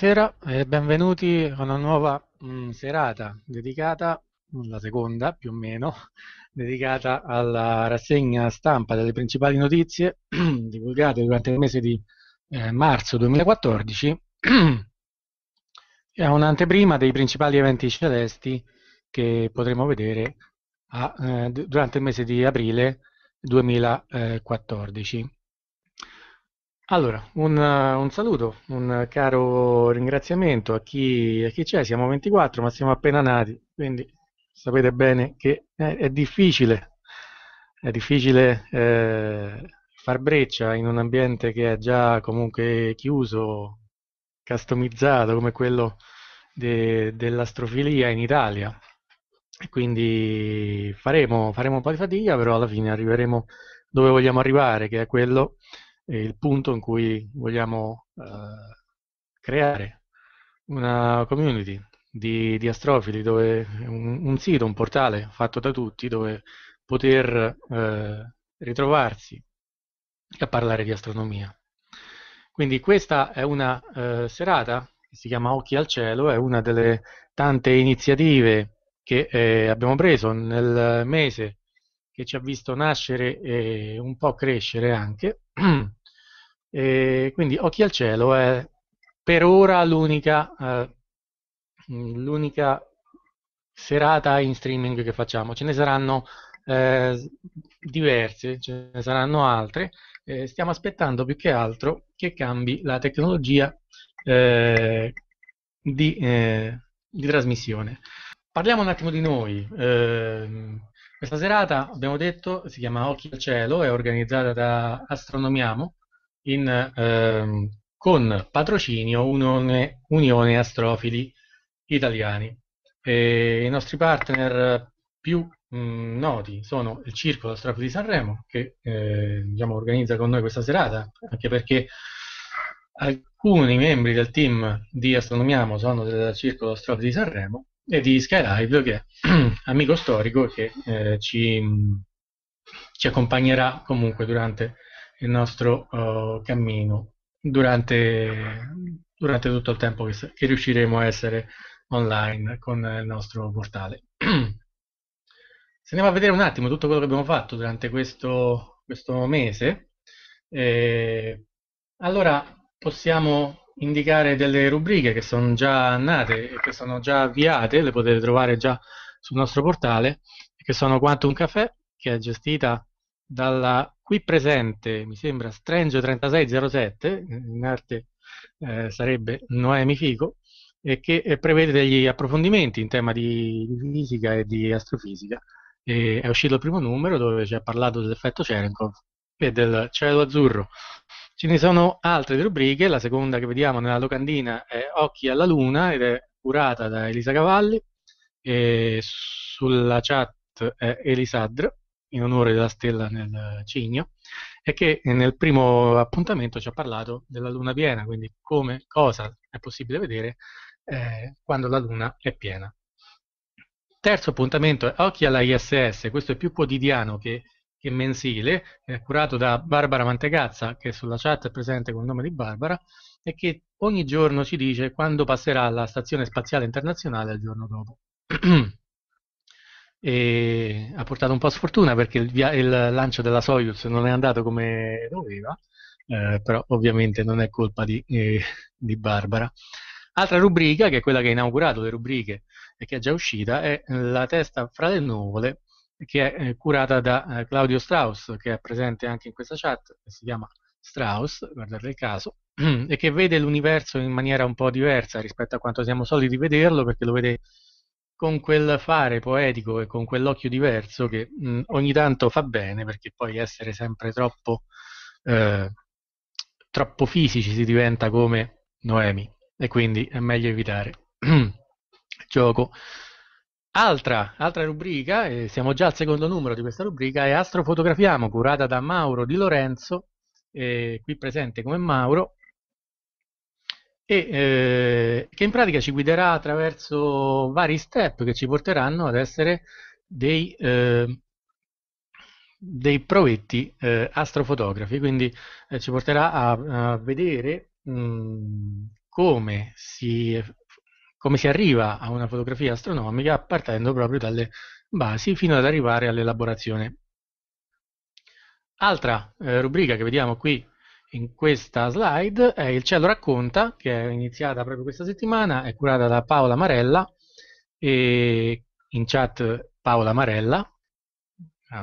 Buonasera e benvenuti a una nuova mh, mm, serata dedicata, mm, la seconda più o meno, dedicata alla rassegna stampa delle principali notizie divulgate durante il mese di eh, marzo 2014 e a un'anteprima dei principali eventi celesti che potremo vedere a, eh, durante il mese di aprile 2014. Allora, un, un, saluto, un caro ringraziamento a chi, a chi, c'è, siamo 24 ma siamo appena nati, quindi sapete bene che è, è difficile, è difficile eh, far breccia in un ambiente che è già comunque chiuso, customizzato come quello de, dell'astrofilia in Italia. E quindi faremo, faremo un po' di fatica, però alla fine arriveremo dove vogliamo arrivare, che è quello il punto in cui vogliamo eh, creare una community di, di astrofili, dove, un, un, sito, un portale fatto da tutti dove poter eh, ritrovarsi a parlare di astronomia. Quindi questa è una eh, serata che si chiama Occhi al Cielo, è una delle tante iniziative che eh, abbiamo preso nel mese che ci ha visto nascere e un po' crescere anche E quindi Occhi al cielo è per ora l'unica, eh, mm, l'unica serata in streaming che facciamo. Ce ne saranno eh, diverse, ce ne saranno altre. Eh, stiamo aspettando più che altro che cambi la tecnologia eh, di, eh, di, trasmissione. Parliamo un attimo di noi. Ehm, questa serata, abbiamo detto, si chiama Occhi al cielo, è organizzata da Astronomiamo, in, ehm, con patrocinio Unione, Unione Astrofili Italiani. E I nostri partner più mh, mm, noti sono il Circolo Astrofili di Sanremo, che eh, diciamo, organizza con noi questa serata, anche perché alcuni membri del team di Astronomiamo sono del Circolo Astrofili di Sanremo e di Skylive, che è amico storico che eh, ci, ci accompagnerà comunque durante il nostro uh, cammino durante, durante, tutto il tempo che, che, riusciremo a essere online con il nostro portale. Se andiamo a vedere un attimo tutto quello che abbiamo fatto durante questo, questo mese, eh, allora possiamo indicare delle rubriche che sono già nate e che sono già avviate, le potete trovare già sul nostro portale, che sono Quantum Café, che è gestita dalla qui presente, mi sembra, Strangio 3607, in arte eh, sarebbe Noemi Fico, e che eh, prevede degli approfondimenti in tema di, fisica e di astrofisica. E è uscito il primo numero dove ci ha parlato dell'effetto Cherenkov e del cielo azzurro. Ce ne sono altre di rubriche, la seconda che vediamo nella locandina è Occhi alla Luna ed è curata da Elisa Cavalli, e sulla chat è Elisadr in onore della stella nel cigno, e che nel primo appuntamento ci ha parlato della luna piena, quindi come cosa è possibile vedere eh, quando la luna è piena. Terzo appuntamento è Occhi alla ISS, questo è più quotidiano che, che mensile, è curato da Barbara Mantegazza, che sulla chat è presente con il nome di Barbara, e che ogni giorno ci dice quando passerà la Stazione Spaziale Internazionale il giorno dopo. e ha portato un po' sfortuna perché il, via- il lancio della Soyuz non è andato come doveva, eh, però ovviamente non è colpa di, eh, di, Barbara. Altra rubrica, che è quella che ha inaugurato le rubriche e che è già uscita, è eh, La testa fra le nuvole, che è eh, curata da eh, Claudio Strauss, che è presente anche in questa chat, che si chiama Strauss, guardate il caso, e che vede l'universo in maniera un po' diversa rispetto a quanto siamo soliti vederlo, perché lo vede con quel fare poetico e con quell'occhio diverso che mh, mm, ogni tanto fa bene, perché poi essere sempre troppo, eh, troppo fisici si diventa come Noemi, e quindi è meglio evitare. Gioco. Altra, altra, rubrica, eh, siamo già al secondo numero di questa rubrica, è Astrofotografiamo, curata da Mauro Di Lorenzo, eh, qui presente come Mauro, e eh, che in pratica ci guiderà attraverso vari step che ci porteranno ad essere dei, eh, dei provetti eh, astrofotografi, quindi eh, ci porterà a, a vedere mh, come, si, come si arriva a una fotografia astronomica partendo proprio dalle basi fino ad arrivare all'elaborazione. Altra eh, rubrica che vediamo qui in questa slide è Il cielo racconta, che è iniziata proprio questa settimana, è curata da Paola Marella e in chat Paola Marella,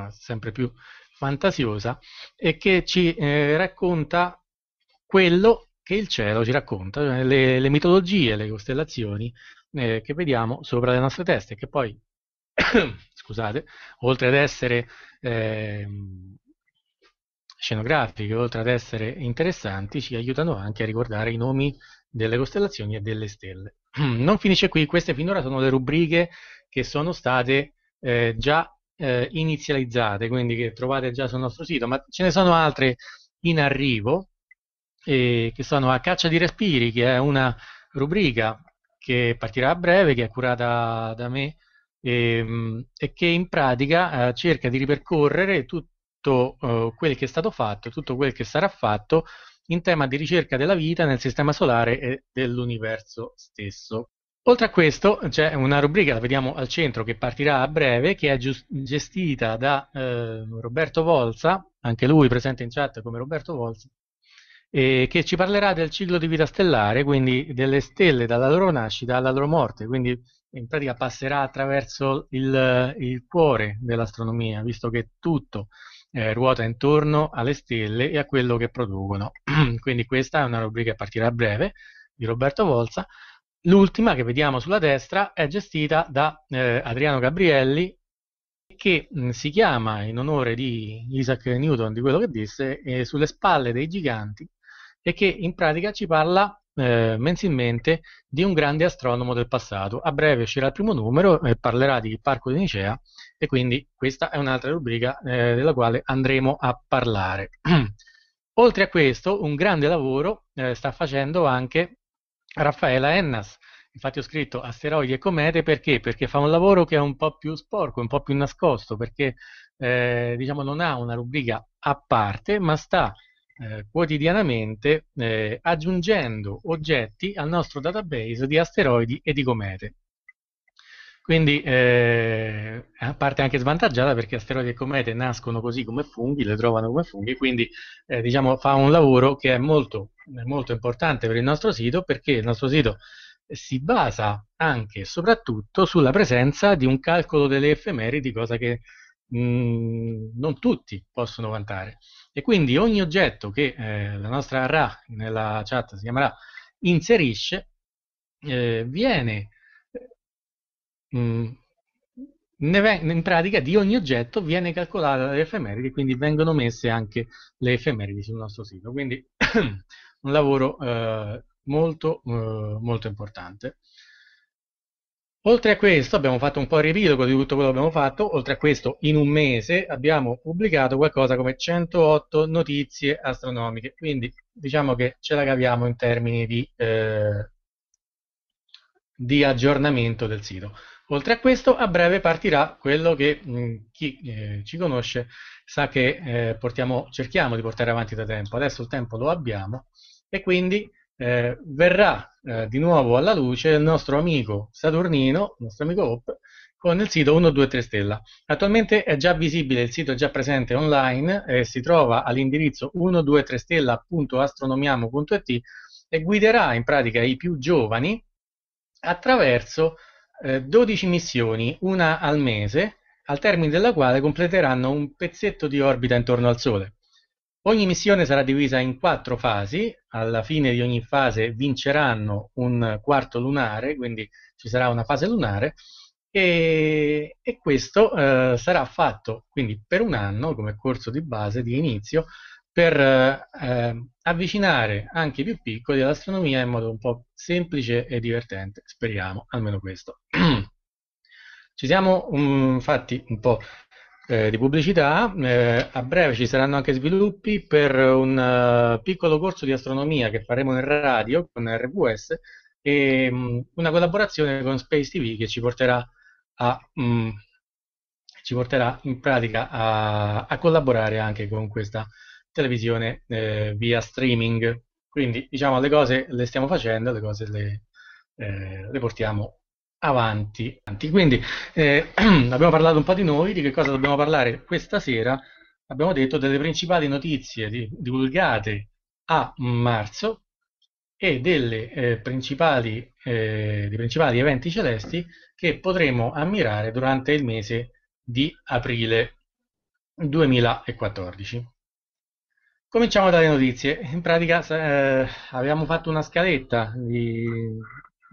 sempre più fantasiosa, e che ci eh, racconta quello che il cielo ci racconta, cioè le, le mitologie, le costellazioni eh, che vediamo sopra le nostre teste, che poi, scusate, oltre ad essere eh, scenografiche, oltre ad essere interessanti, ci aiutano anche a ricordare i nomi delle costellazioni e delle stelle. Non finisce qui, queste finora sono le rubriche che sono state eh, già eh, inizializzate, quindi che trovate già sul nostro sito, ma ce ne sono altre in arrivo, eh, che sono a caccia di respiri, che è una rubrica che partirà a breve, che è curata da me, e, ehm, e che in pratica eh, cerca di ripercorrere tutti tutto eh, quel che è stato fatto tutto quel che sarà fatto in tema di ricerca della vita nel sistema solare e dell'universo stesso. Oltre a questo c'è una rubrica, la vediamo al centro, che partirà a breve, che è giust- gestita da eh, Roberto Volza, anche lui presente in chat come Roberto Volza, eh, che ci parlerà del ciclo di vita stellare, quindi delle stelle dalla loro nascita alla loro morte, quindi in pratica passerà attraverso il, il cuore dell'astronomia, visto che tutto eh, ruota intorno alle stelle e a quello che producono. Quindi questa è una rubrica che partirà a breve di Roberto Volza. L'ultima che vediamo sulla destra è gestita da eh, Adriano Gabrielli che mh, mm, si chiama in onore di Isaac Newton, di quello che disse, eh, sulle spalle dei giganti e che in pratica ci parla eh, mensilmente di un grande astronomo del passato. A breve uscirà il primo numero e parlerà di Parco di Nicea e quindi questa è un'altra rubrica eh, della quale andremo a parlare. Oltre a questo, un grande lavoro eh, sta facendo anche Raffaella Ennas. Infatti ho scritto asteroidi e comete perché? Perché fa un lavoro che è un po' più sporco, un po' più nascosto, perché eh, diciamo non ha una rubrica a parte, ma sta eh, quotidianamente eh, aggiungendo oggetti al nostro database di asteroidi e di comete. Quindi eh, è parte anche svantaggiata perché asteroidi e comete nascono così come funghi, le trovano come funghi, quindi eh, diciamo, fa un lavoro che è molto, molto importante per il nostro sito perché il nostro sito si basa anche e soprattutto sulla presenza di un calcolo delle effemeridi, cosa che mh, mm, non tutti possono vantare. E quindi ogni oggetto che eh, la nostra RA nella chat si chiamerà inserisce eh, viene Mm. in pratica di ogni oggetto viene calcolata le effemeridi, quindi vengono messe anche le effemeridi sul nostro sito. Quindi un lavoro eh, molto, eh, molto importante. Oltre a questo, abbiamo fatto un po' il riepilogo di tutto quello che abbiamo fatto, oltre a questo in un mese abbiamo pubblicato qualcosa come 108 notizie astronomiche, quindi diciamo che ce la caviamo in termini di, eh, di aggiornamento del sito. Oltre a questo, a breve partirà quello che mh, mm, chi eh, ci conosce sa che eh, portiamo, cerchiamo di portare avanti da tempo. Adesso il tempo lo abbiamo e quindi eh, verrà eh, di nuovo alla luce il nostro amico Saturnino, il nostro amico Hop, con il sito 123 Stella. Attualmente è già visibile, il sito è già presente online, eh, si trova all'indirizzo 123stella.astronomiamo.it e guiderà in pratica i più giovani attraverso 12 eh, missioni, una al mese, al termine della quale completeranno un pezzetto di orbita intorno al Sole. Ogni missione sarà divisa in quattro fasi, alla fine di ogni fase vinceranno un quarto lunare, quindi ci sarà una fase lunare, e, e questo eh, sarà fatto quindi per un anno come corso di base di inizio per eh, avvicinare anche i più piccoli all'astronomia in modo un po' semplice e divertente, speriamo, almeno questo. ci siamo um, fatti un po' eh, di pubblicità, eh, a breve ci saranno anche sviluppi per un uh, piccolo corso di astronomia che faremo in radio con RWS e um, una collaborazione con Space TV che ci porterà a um, ci porterà in pratica a, a collaborare anche con questa televisione eh, via streaming. Quindi diciamo le cose le stiamo facendo, le cose le, eh, le portiamo avanti. Quindi eh, abbiamo parlato un po' di noi, di che cosa dobbiamo parlare questa sera. Abbiamo detto delle principali notizie divulgate a marzo e delle, eh, principali, eh, dei principali eventi celesti che potremo ammirare durante il mese di aprile 2014. Cominciamo dalle notizie. In pratica eh, avevamo fatto una scaletta di,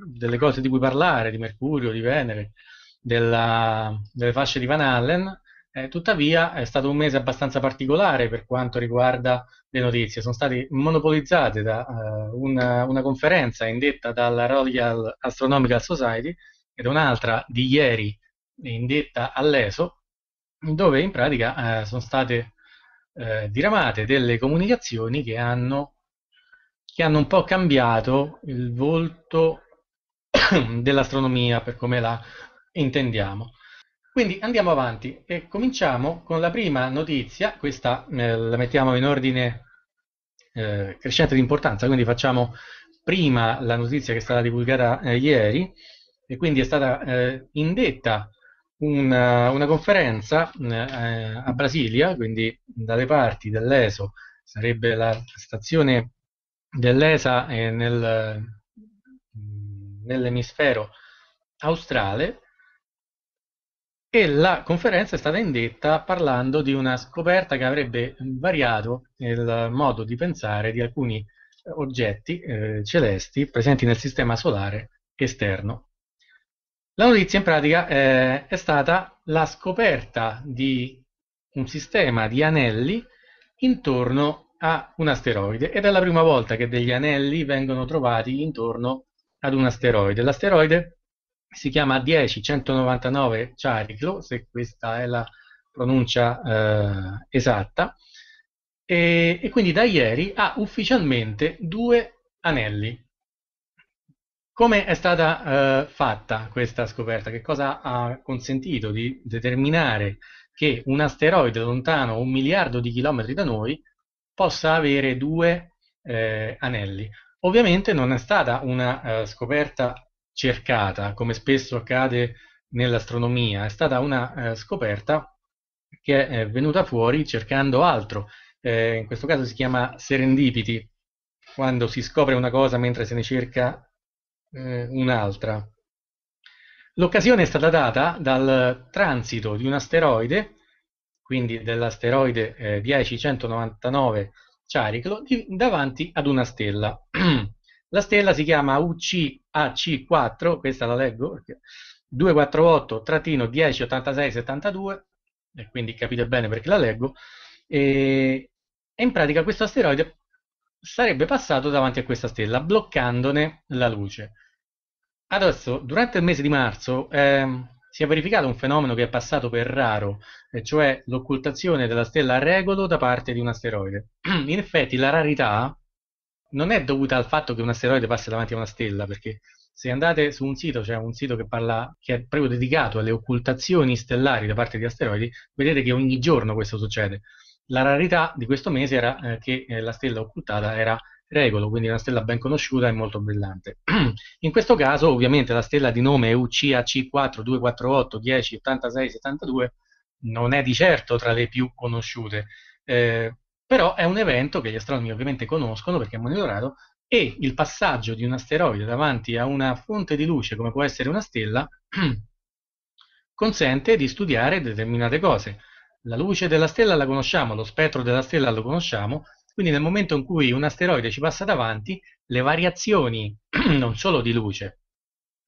delle cose di cui parlare, di Mercurio, di Venere, della, delle fasce di Van Allen. Eh, tuttavia è stato un mese abbastanza particolare per quanto riguarda le notizie. Sono state monopolizzate da uh, eh, una, una, conferenza indetta dalla Royal Astronomical Society ed un'altra di ieri indetta all'ESO, dove in pratica eh, sono state eh, diramate delle comunicazioni che hanno, che hanno un po' cambiato il volto dell'astronomia per come la intendiamo. Quindi andiamo avanti e cominciamo con la prima notizia, questa eh, la mettiamo in ordine eh, crescente di importanza, quindi facciamo prima la notizia che è stata divulgata eh, ieri e quindi è stata eh, indetta una, eh, una conferenza eh, a Brasilia, quindi dalle parti dell'ESO, sarebbe la stazione dell'ESA eh, nel, mm, nell'emisfero australe, e la conferenza è stata indetta parlando di una scoperta che avrebbe variato il modo di pensare di alcuni oggetti eh, celesti presenti nel sistema solare esterno. La notizia in pratica eh, è stata la scoperta di un sistema di anelli intorno a un asteroide ed è la prima volta che degli anelli vengono trovati intorno ad un asteroide. L'asteroide si chiama 10199 Chariclo, se questa è la pronuncia eh, esatta, e, e quindi da ieri ha ufficialmente due anelli come è stata eh, fatta questa scoperta? Che cosa ha consentito di determinare che un asteroide lontano un miliardo di chilometri da noi possa avere due eh, anelli? Ovviamente non è stata una eh, scoperta cercata, come spesso accade nell'astronomia, è stata una eh, scoperta che è eh, venuta fuori cercando altro. Eh, in questo caso si chiama serendipity, quando si scopre una cosa mentre se ne cerca eh, un'altra. L'occasione è stata data dal transito di un asteroide, quindi dell'asteroide eh, 10199 Chariclo, di, davanti ad una stella. la stella si chiama UCAC4, questa la leggo, 248-1086-72, e quindi capite bene perché la leggo, e, e in pratica questo asteroide sarebbe passato davanti a questa stella, bloccandone la luce. Adesso, durante il mese di marzo eh, si è verificato un fenomeno che è passato per raro, cioè l'occultazione della stella Regolo da parte di un asteroide. In effetti la rarità non è dovuta al fatto che un asteroide passa davanti a una stella, perché se andate su un sito, cioè un sito che, parla, che è proprio dedicato alle occultazioni stellari da parte di asteroidi, vedete che ogni giorno questo succede. La rarità di questo mese era eh, che eh, la stella occultata era regolo, quindi una stella ben conosciuta e molto brillante. In questo caso, ovviamente, la stella di nome UCAC4248108672 non è di certo tra le più conosciute, eh, però è un evento che gli astronomi ovviamente conoscono perché è monitorato e il passaggio di un asteroide davanti a una fonte di luce come può essere una stella consente di studiare determinate cose. La luce della stella la conosciamo, lo spettro della stella lo conosciamo, quindi nel momento in cui un asteroide ci passa davanti, le variazioni non solo di luce,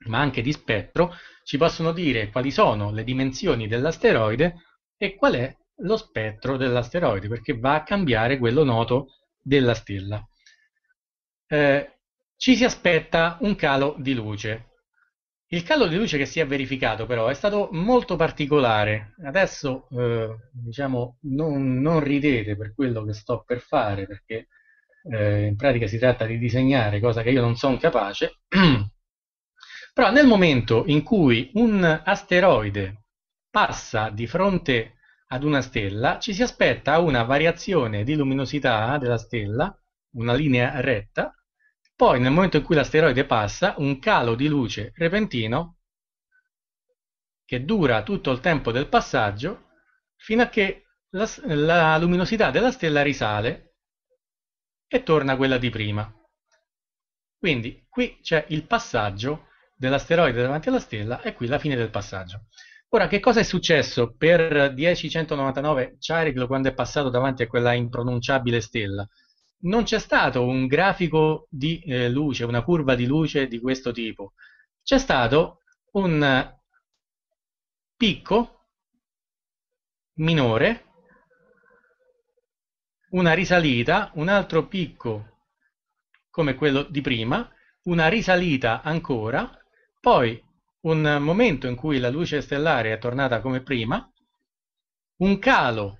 ma anche di spettro, ci possono dire quali sono le dimensioni dell'asteroide e qual è lo spettro dell'asteroide, perché va a cambiare quello noto della stella. Eh, ci si aspetta un calo di luce, il calo di luce che si è verificato però è stato molto particolare. Adesso eh, diciamo non, non, ridete per quello che sto per fare perché eh, in pratica si tratta di disegnare, cosa che io non sono capace. però nel momento in cui un asteroide passa di fronte ad una stella, ci si aspetta una variazione di luminosità della stella, una linea retta, poi nel momento in cui l'asteroide passa, un calo di luce repentino che dura tutto il tempo del passaggio fino a che la, la luminosità della stella risale e torna a quella di prima. Quindi qui c'è il passaggio dell'asteroide davanti alla stella e qui la fine del passaggio. Ora, che cosa è successo per 10.199 Chariglo quando è passato davanti a quella impronunciabile stella? non c'è stato un grafico di eh, luce, una curva di luce di questo tipo. C'è stato un picco minore, una risalita, un altro picco come quello di prima, una risalita ancora, poi un momento in cui la luce stellare è tornata come prima, un calo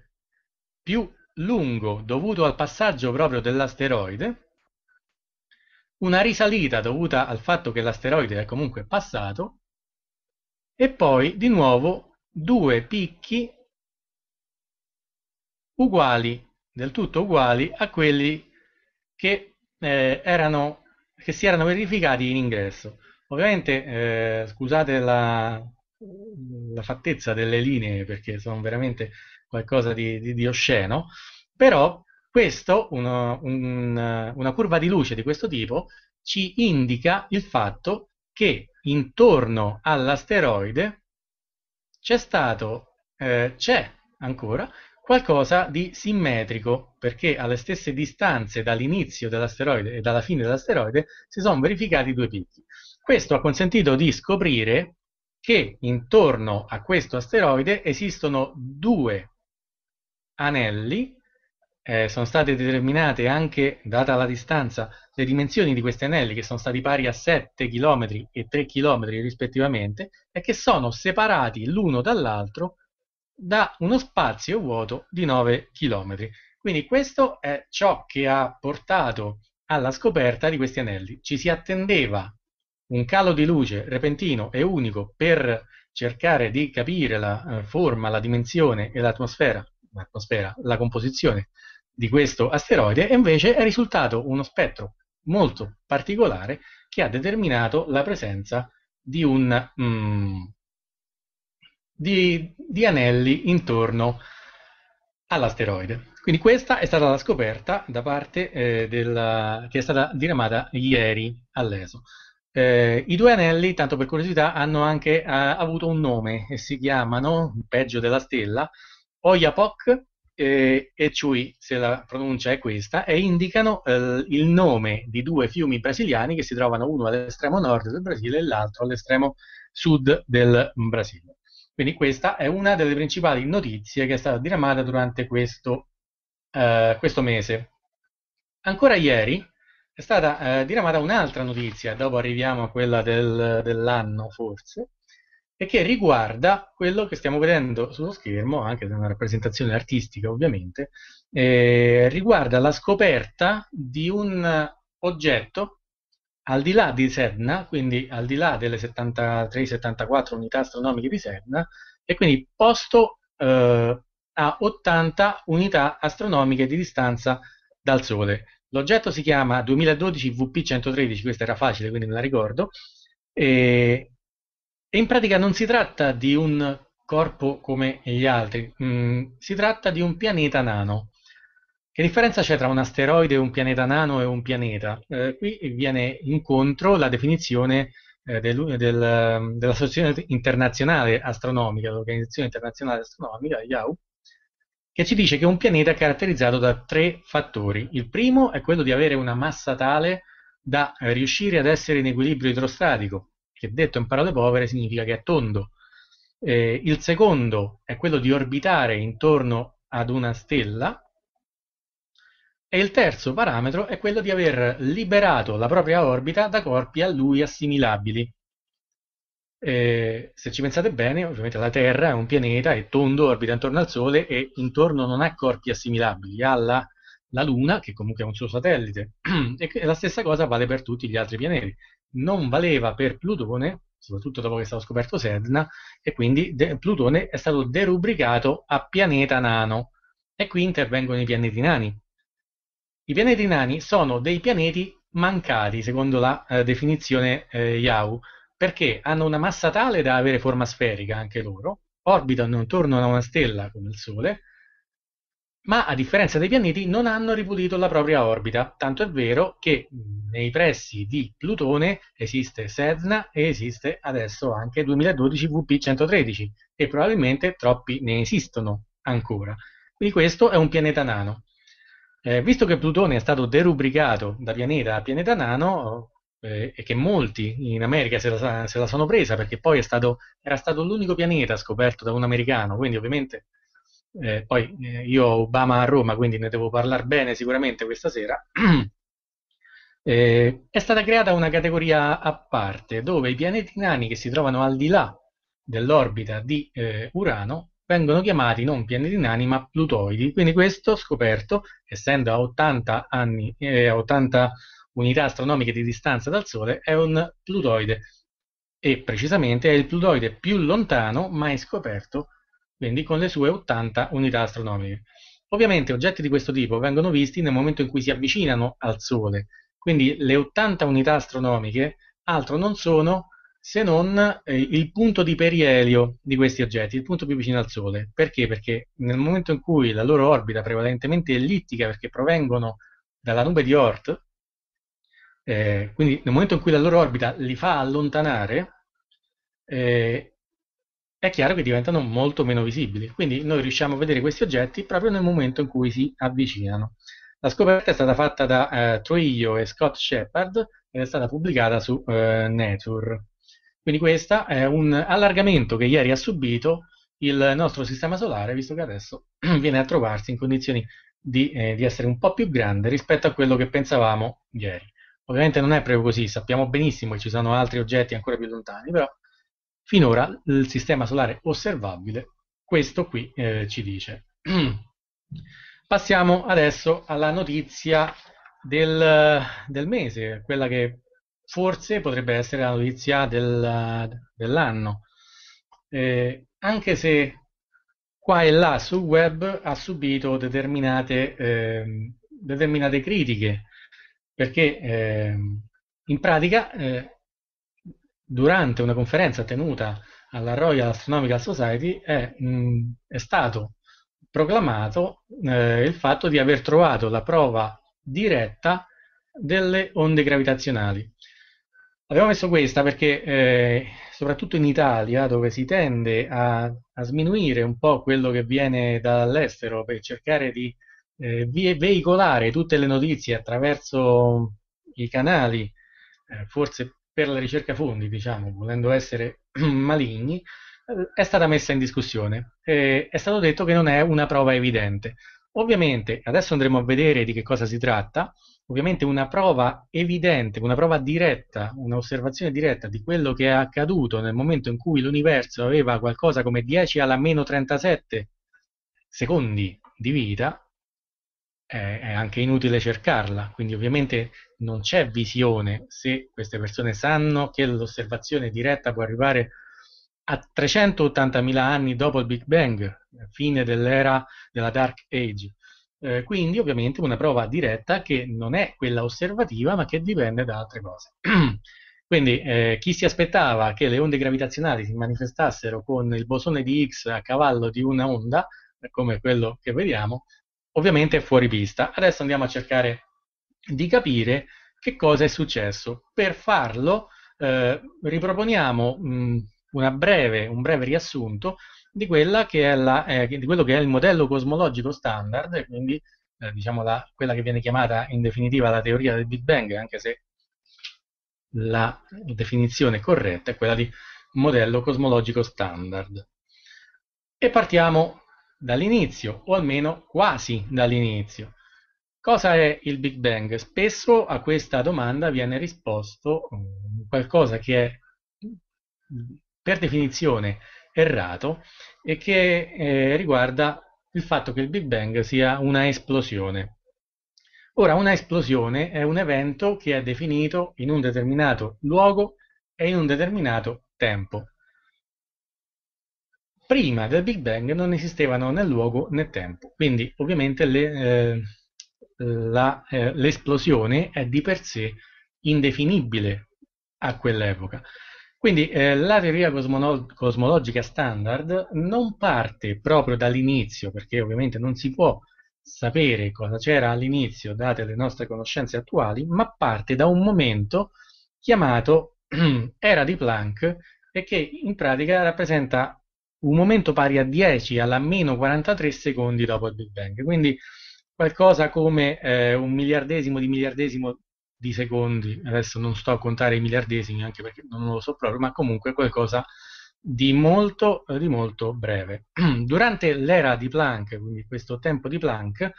più lungo dovuto al passaggio proprio dell'asteroide, una risalita dovuta al fatto che l'asteroide è comunque passato, e poi di nuovo due picchi uguali, del tutto uguali a quelli che, eh, erano, che si erano verificati in ingresso. Ovviamente, eh, scusate la, la fattezza delle linee perché sono veramente qualcosa di, di, di osceno, però questo, uno, un, una curva di luce di questo tipo, ci indica il fatto che intorno all'asteroide c'è stato, eh, c'è ancora, qualcosa di simmetrico, perché alle stesse distanze dall'inizio dell'asteroide e dalla fine dell'asteroide si sono verificati due picchi. Questo ha consentito di scoprire che intorno a questo asteroide esistono due anelli, eh, sono state determinate anche, data la distanza, le dimensioni di questi anelli che sono stati pari a 7 km e 3 km rispettivamente e che sono separati l'uno dall'altro da uno spazio vuoto di 9 km. Quindi questo è ciò che ha portato alla scoperta di questi anelli. Ci si attendeva un calo di luce repentino e unico per cercare di capire la eh, forma, la dimensione e l'atmosfera l'atmosfera, la composizione di questo asteroide, e invece è risultato uno spettro molto particolare che ha determinato la presenza di, un, mm, di, di anelli intorno all'asteroide. Quindi questa è stata la scoperta da parte eh, della, che è stata diramata ieri all'ESO. Eh, I due anelli, tanto per curiosità, hanno anche eh, avuto un nome e si chiamano, peggio della stella, Oyapok eh, e Chui, se la pronuncia è questa, e indicano eh, il nome di due fiumi brasiliani che si trovano uno all'estremo nord del Brasile e l'altro all'estremo sud del Brasile. Quindi questa è una delle principali notizie che è stata diramata durante questo, eh, questo mese. Ancora ieri è stata eh, diramata un'altra notizia, dopo arriviamo a quella del, dell'anno forse, e che riguarda quello che stiamo vedendo sullo schermo, anche da una rappresentazione artistica ovviamente, eh, riguarda la scoperta di un oggetto al di là di Sedna, quindi al di là delle 73-74 unità astronomiche di Sedna, e quindi posto eh, a 80 unità astronomiche di distanza dal Sole. L'oggetto si chiama 2012 VP113, questa era facile, quindi me la ricordo, e e in pratica non si tratta di un corpo come gli altri, mm, si tratta di un pianeta nano. Che differenza c'è tra un asteroide, un pianeta nano e un pianeta? Eh, qui viene incontro la definizione eh, del, del, dell'Associazione Internazionale Astronomica, l'Organizzazione Internazionale Astronomica, IAU, che ci dice che un pianeta è caratterizzato da tre fattori. Il primo è quello di avere una massa tale da riuscire ad essere in equilibrio idrostatico, che detto in parole povere significa che è tondo. Eh, il secondo è quello di orbitare intorno ad una stella e il terzo parametro è quello di aver liberato la propria orbita da corpi a lui assimilabili. Eh, se ci pensate bene, ovviamente la Terra è un pianeta, è tondo, orbita intorno al Sole e intorno non ha corpi assimilabili, ha la, la Luna, che comunque è un suo satellite, e la stessa cosa vale per tutti gli altri pianeti non valeva per Plutone, soprattutto dopo che è stato scoperto Sedna, e quindi de- Plutone è stato derubricato a pianeta nano. E qui intervengono i pianeti nani. I pianeti nani sono dei pianeti mancati, secondo la eh, definizione eh, Yau, perché hanno una massa tale da avere forma sferica anche loro, orbitano intorno a una stella come il Sole, ma a differenza dei pianeti non hanno ripulito la propria orbita, tanto è vero che nei pressi di Plutone esiste Sedna e esiste adesso anche 2012 VP113 e probabilmente troppi ne esistono ancora. Quindi questo è un pianeta nano. Eh, visto che Plutone è stato derubricato da pianeta a pianeta nano eh, e che molti in America se la, se la sono presa perché poi stato, era stato l'unico pianeta scoperto da un americano, quindi ovviamente eh, poi eh, io ho Obama a Roma, quindi ne devo parlare bene sicuramente questa sera. eh, è stata creata una categoria a parte dove i pianeti nani che si trovano al di là dell'orbita di eh, Urano vengono chiamati non pianeti nani ma plutoidi. Quindi questo scoperto, essendo a 80, anni, eh, a 80 unità astronomiche di distanza dal Sole, è un plutoide e precisamente è il plutoide più lontano mai scoperto quindi con le sue 80 unità astronomiche. Ovviamente oggetti di questo tipo vengono visti nel momento in cui si avvicinano al Sole, quindi le 80 unità astronomiche altro non sono se non eh, il punto di perielio di questi oggetti, il punto più vicino al Sole. Perché? Perché nel momento in cui la loro orbita prevalentemente ellittica, perché provengono dalla nube di Oort, eh, quindi nel momento in cui la loro orbita li fa allontanare, eh, è chiaro che diventano molto meno visibili. Quindi noi riusciamo a vedere questi oggetti proprio nel momento in cui si avvicinano. La scoperta è stata fatta da eh, Troillo e Scott Shepard ed è stata pubblicata su eh, Nature. Quindi questo è un allargamento che ieri ha subito il nostro sistema solare, visto che adesso viene a trovarsi in condizioni di, eh, di, essere un po' più grande rispetto a quello che pensavamo ieri. Ovviamente non è proprio così, sappiamo benissimo che ci sono altri oggetti ancora più lontani, però Finora il sistema solare osservabile, questo qui eh, ci dice. Passiamo adesso alla notizia del, del, mese, quella che forse potrebbe essere la notizia del, dell'anno. Eh, anche se qua e là sul web ha subito determinate, eh, determinate critiche, perché eh, in pratica eh, durante una conferenza tenuta alla Royal Astronomical Society è, mh, mm, è stato proclamato eh, il fatto di aver trovato la prova diretta delle onde gravitazionali. Abbiamo messo questa perché eh, soprattutto in Italia dove si tende a, a, sminuire un po' quello che viene dall'estero per cercare di eh, veicolare tutte le notizie attraverso i canali eh, forse per la ricerca fondi, diciamo, volendo essere maligni, eh, è stata messa in discussione. Eh, è stato detto che non è una prova evidente. Ovviamente, adesso andremo a vedere di che cosa si tratta, ovviamente una prova evidente, una prova diretta, un'osservazione diretta di quello che è accaduto nel momento in cui l'universo aveva qualcosa come 10 alla meno 37 secondi di vita, è, anche inutile cercarla, quindi ovviamente non c'è visione se queste persone sanno che l'osservazione diretta può arrivare a 380.000 anni dopo il Big Bang, fine dell'era della Dark Age. Eh, quindi ovviamente una prova diretta che non è quella osservativa ma che dipende da altre cose. quindi eh, chi si aspettava che le onde gravitazionali si manifestassero con il bosone di Higgs a cavallo di una onda, come quello che vediamo, ovviamente è fuori pista. Adesso andiamo a cercare di capire che cosa è successo. Per farlo eh, riproponiamo mh, mm, breve, un breve riassunto di, che la, eh, di, quello che è il modello cosmologico standard, quindi eh, diciamo la, quella che viene chiamata in definitiva la teoria del Big Bang, anche se la definizione corretta è quella di modello cosmologico standard. E partiamo dall'inizio, o almeno quasi dall'inizio. Cosa è il Big Bang? Spesso a questa domanda viene risposto mm, qualcosa che è per definizione errato e che eh, riguarda il fatto che il Big Bang sia una esplosione. Ora, una esplosione è un evento che è definito in un determinato luogo e in un determinato tempo prima del Big Bang non esistevano né luogo né tempo, quindi ovviamente l'esplosione le, eh, eh, è di per sé indefinibile a quell'epoca. Quindi eh, la teoria cosmologica standard non parte proprio dall'inizio, perché ovviamente non si può sapere cosa c'era all'inizio, date le nostre conoscenze attuali, ma parte da un momento chiamato era di Planck e che in pratica rappresenta un momento pari a 10 alla meno 43 secondi dopo il Big Bang, quindi qualcosa come eh, un miliardesimo di miliardesimo di secondi, adesso non sto a contare i miliardesimi anche perché non lo so proprio, ma comunque qualcosa di molto, di molto breve. Durante l'era di Planck, quindi questo tempo di Planck,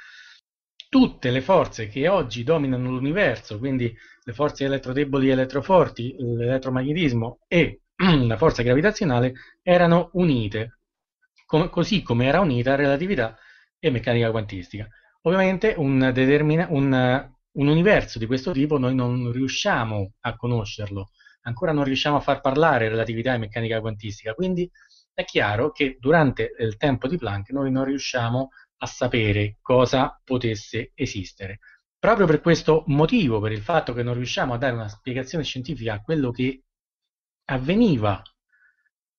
tutte le forze che oggi dominano l'universo, quindi le forze elettrodeboli e elettroforti, l'elettromagnetismo e la forza gravitazionale erano unite, com così come era unita relatività e meccanica quantistica. Ovviamente un, un, un universo di questo tipo noi non riusciamo a conoscerlo, ancora non riusciamo a far parlare relatività e meccanica quantistica, quindi è chiaro che durante il tempo di Planck noi non riusciamo a sapere cosa potesse esistere. Proprio per questo motivo, per il fatto che non riusciamo a dare una spiegazione scientifica a quello che avveniva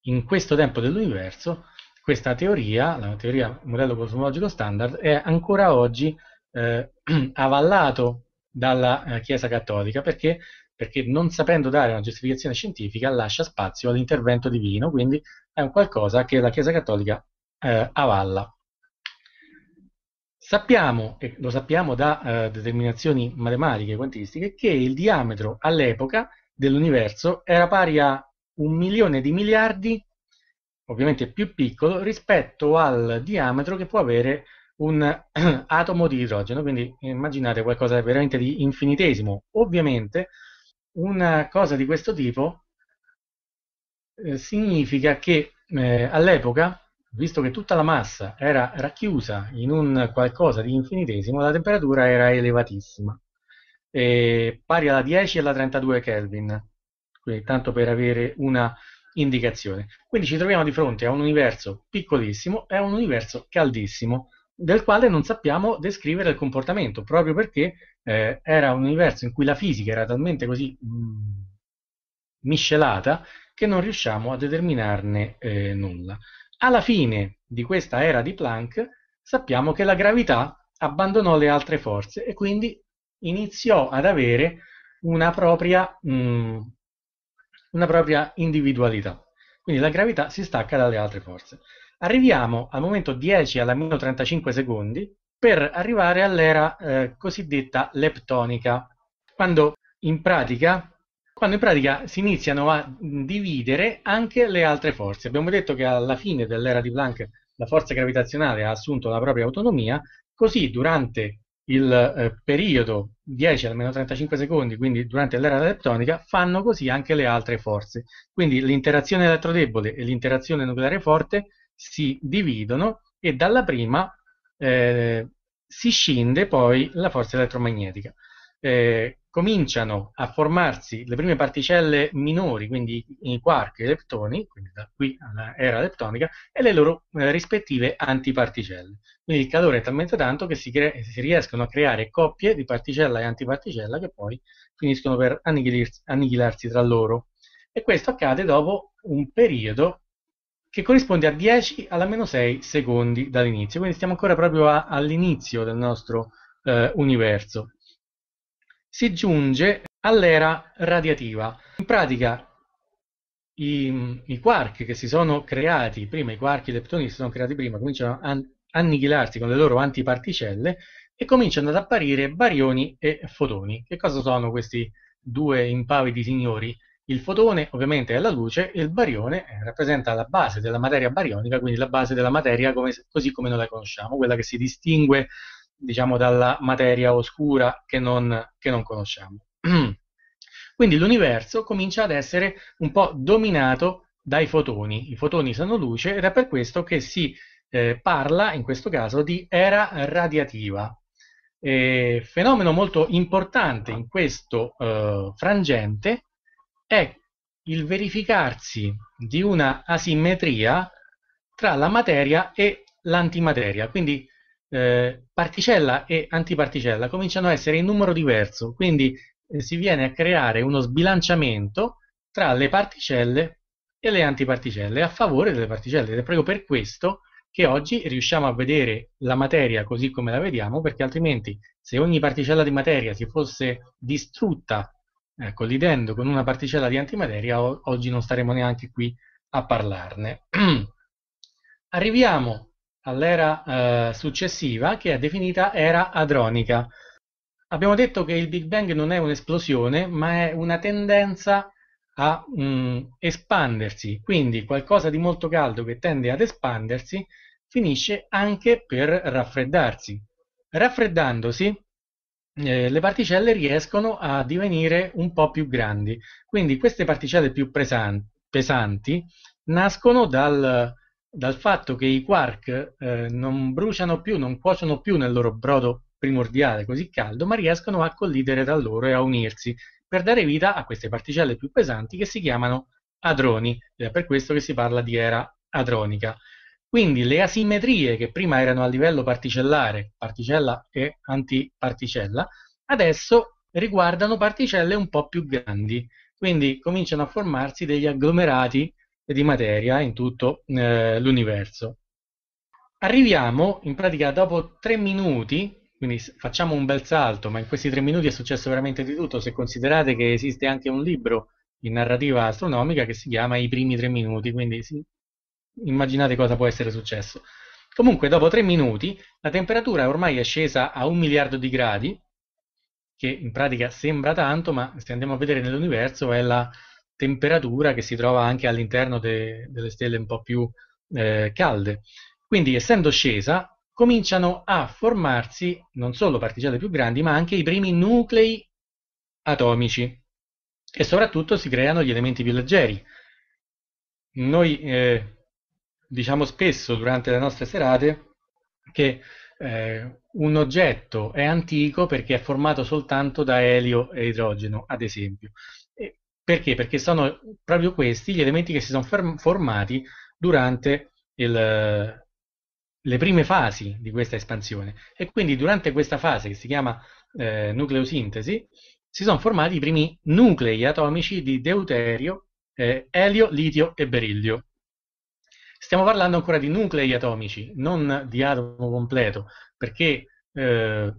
in questo tempo dell'universo, questa teoria, la teoria modello cosmologico standard, è ancora oggi eh, avallato dalla eh, Chiesa Cattolica perché? perché non sapendo dare una giustificazione scientifica lascia spazio all'intervento divino, quindi è un qualcosa che la Chiesa Cattolica eh, avalla. Sappiamo, e lo sappiamo da eh, determinazioni matematiche e quantistiche, che il diametro all'epoca dell'universo era pari a un milione di miliardi, ovviamente più piccolo, rispetto al diametro che può avere un atomo di idrogeno, quindi immaginate qualcosa veramente di infinitesimo. Ovviamente una cosa di questo tipo eh, significa che eh, all'epoca, visto che tutta la massa era racchiusa in un qualcosa di infinitesimo, la temperatura era elevatissima pari alla 10 e alla 32 Kelvin, quindi tanto per avere una indicazione. Quindi ci troviamo di fronte a un universo piccolissimo e a un universo caldissimo, del quale non sappiamo descrivere il comportamento, proprio perché eh, era un universo in cui la fisica era talmente così mh, mm, miscelata che non riusciamo a determinarne eh, nulla. Alla fine di questa era di Planck sappiamo che la gravità abbandonò le altre forze e quindi iniziò ad avere una propria, mh, mm, una propria individualità. Quindi la gravità si stacca dalle altre forze. Arriviamo al momento 10 alla meno 35 secondi per arrivare all'era eh, cosiddetta leptonica, quando in, pratica, quando in pratica si iniziano a dividere anche le altre forze. Abbiamo detto che alla fine dell'era di Planck la forza gravitazionale ha assunto la propria autonomia, così durante il eh, periodo 10 al meno 35 secondi, quindi durante l'era elettronica, fanno così anche le altre forze. Quindi l'interazione elettrodebole e l'interazione nucleare forte si dividono e dalla prima eh, si scinde poi la forza elettromagnetica. Eh, cominciano a formarsi le prime particelle minori, quindi i quark e i leptoni, quindi da qui all'era leptonica, e le loro eh, rispettive antiparticelle. Quindi il calore è talmente tanto che si, cre- si, riescono a creare coppie di particella e antiparticella che poi finiscono per annichilirsi- annichilarsi tra loro. E questo accade dopo un periodo che corrisponde a 10 alla meno 6 secondi dall'inizio, quindi stiamo ancora proprio a- all'inizio del nostro eh, universo si giunge all'era radiativa. In pratica i, i, quark che si sono creati prima, i quark e leptoni che si sono creati prima, cominciano a annichilarsi con le loro antiparticelle e cominciano ad apparire barioni e fotoni. Che cosa sono questi due impavidi signori? Il fotone ovviamente è la luce e il barione eh, rappresenta la base della materia barionica, quindi la base della materia come, così come noi la conosciamo, quella che si distingue diciamo, dalla materia oscura che non, che non conosciamo. Quindi l'universo comincia ad essere un po' dominato dai fotoni. I fotoni sono luce ed è per questo che si eh, parla, in questo caso, di era radiativa. Eh, fenomeno molto importante in questo eh, frangente è il verificarsi di una asimmetria tra la materia e l'antimateria. Quindi eh, particella e antiparticella cominciano a essere in numero diverso, quindi eh, si viene a creare uno sbilanciamento tra le particelle e le antiparticelle a favore delle particelle ed è proprio per questo che oggi riusciamo a vedere la materia così come la vediamo perché altrimenti se ogni particella di materia si fosse distrutta eh, collidendo con una particella di antimateria oggi non staremmo neanche qui a parlarne. Arriviamo all'era eh, successiva che è definita era adronica. Abbiamo detto che il Big Bang non è un'esplosione, ma è una tendenza a mh, mm, espandersi, quindi qualcosa di molto caldo che tende ad espandersi finisce anche per raffreddarsi. Raffreddandosi, eh, le particelle riescono a divenire un po' più grandi, quindi queste particelle più pesanti nascono dal dal fatto che i quark eh, non bruciano più, non cuociono più nel loro brodo primordiale così caldo, ma riescono a collidere tra loro e a unirsi per dare vita a queste particelle più pesanti che si chiamano adroni, ed è per questo che si parla di era adronica. Quindi le asimmetrie che prima erano a livello particellare, particella e antiparticella, adesso riguardano particelle un po' più grandi, quindi cominciano a formarsi degli agglomerati di materia in tutto eh, l'universo. Arriviamo in pratica dopo tre minuti, quindi facciamo un bel salto, ma in questi tre minuti è successo veramente di tutto, se considerate che esiste anche un libro in narrativa astronomica che si chiama I primi tre minuti, quindi sì, immaginate cosa può essere successo. Comunque dopo tre minuti la temperatura ormai è scesa a un miliardo di gradi, che in pratica sembra tanto, ma se andiamo a vedere nell'universo è la temperatura che si trova anche all'interno de, delle stelle un po' più eh, calde. Quindi essendo scesa cominciano a formarsi non solo particelle più grandi ma anche i primi nuclei atomici e soprattutto si creano gli elementi più leggeri. Noi eh, diciamo spesso durante le nostre serate che eh, un oggetto è antico perché è formato soltanto da elio e idrogeno, ad esempio. Perché? Perché sono proprio questi gli elementi che si sono ferm- formati durante il, le prime fasi di questa espansione. E quindi durante questa fase che si chiama eh, nucleosintesi, si sono formati i primi nuclei atomici di deuterio, eh, elio, litio e berillio. Stiamo parlando ancora di nuclei atomici, non di atomo completo, perché eh,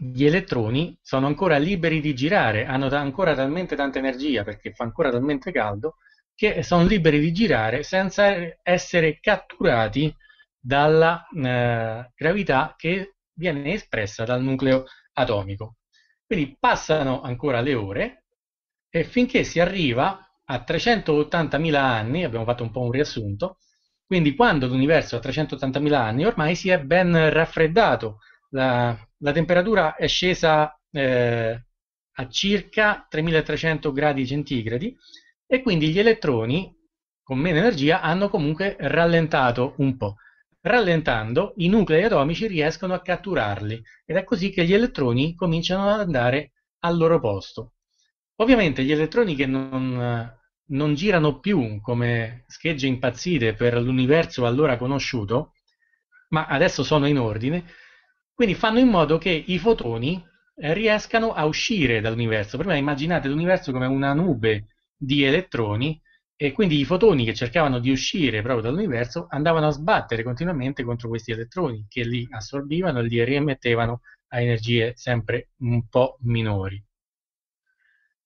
gli elettroni sono ancora liberi di girare, hanno ancora talmente tanta energia perché fa ancora talmente caldo che sono liberi di girare senza essere catturati dalla eh, gravità che viene espressa dal nucleo atomico. Quindi passano ancora le ore e finché si arriva a 380.000 anni, abbiamo fatto un po' un riassunto, quindi quando l'universo ha 380.000 anni ormai si è ben raffreddato la, la temperatura è scesa eh, a circa 3300 gradi centigradi e quindi gli elettroni con meno energia hanno comunque rallentato un po'. Rallentando i nuclei atomici riescono a catturarli ed è così che gli elettroni cominciano ad andare al loro posto. Ovviamente gli elettroni che non, non girano più come schegge impazzite per l'universo allora conosciuto, ma adesso sono in ordine, quindi fanno in modo che i fotoni eh, riescano a uscire dall'universo. Prima immaginate l'universo come una nube di elettroni e quindi i fotoni che cercavano di uscire proprio dall'universo andavano a sbattere continuamente contro questi elettroni che li assorbivano e li riemettevano a energie sempre un po' minori.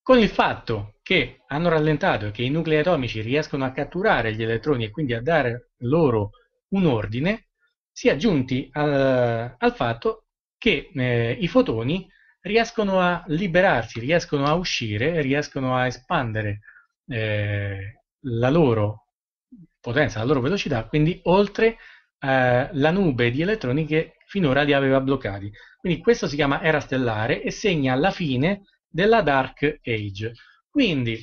Con il fatto che hanno rallentato e che i nuclei atomici riescono a catturare gli elettroni e quindi a dare loro un ordine, si è giunti al, eh, al fatto che eh, i fotoni riescono a liberarsi, riescono a uscire, riescono a espandere eh, la loro potenza, la loro velocità, quindi oltre eh, la nube di elettroni che finora li aveva bloccati. Quindi questo si chiama era stellare e segna la fine della Dark Age. Quindi,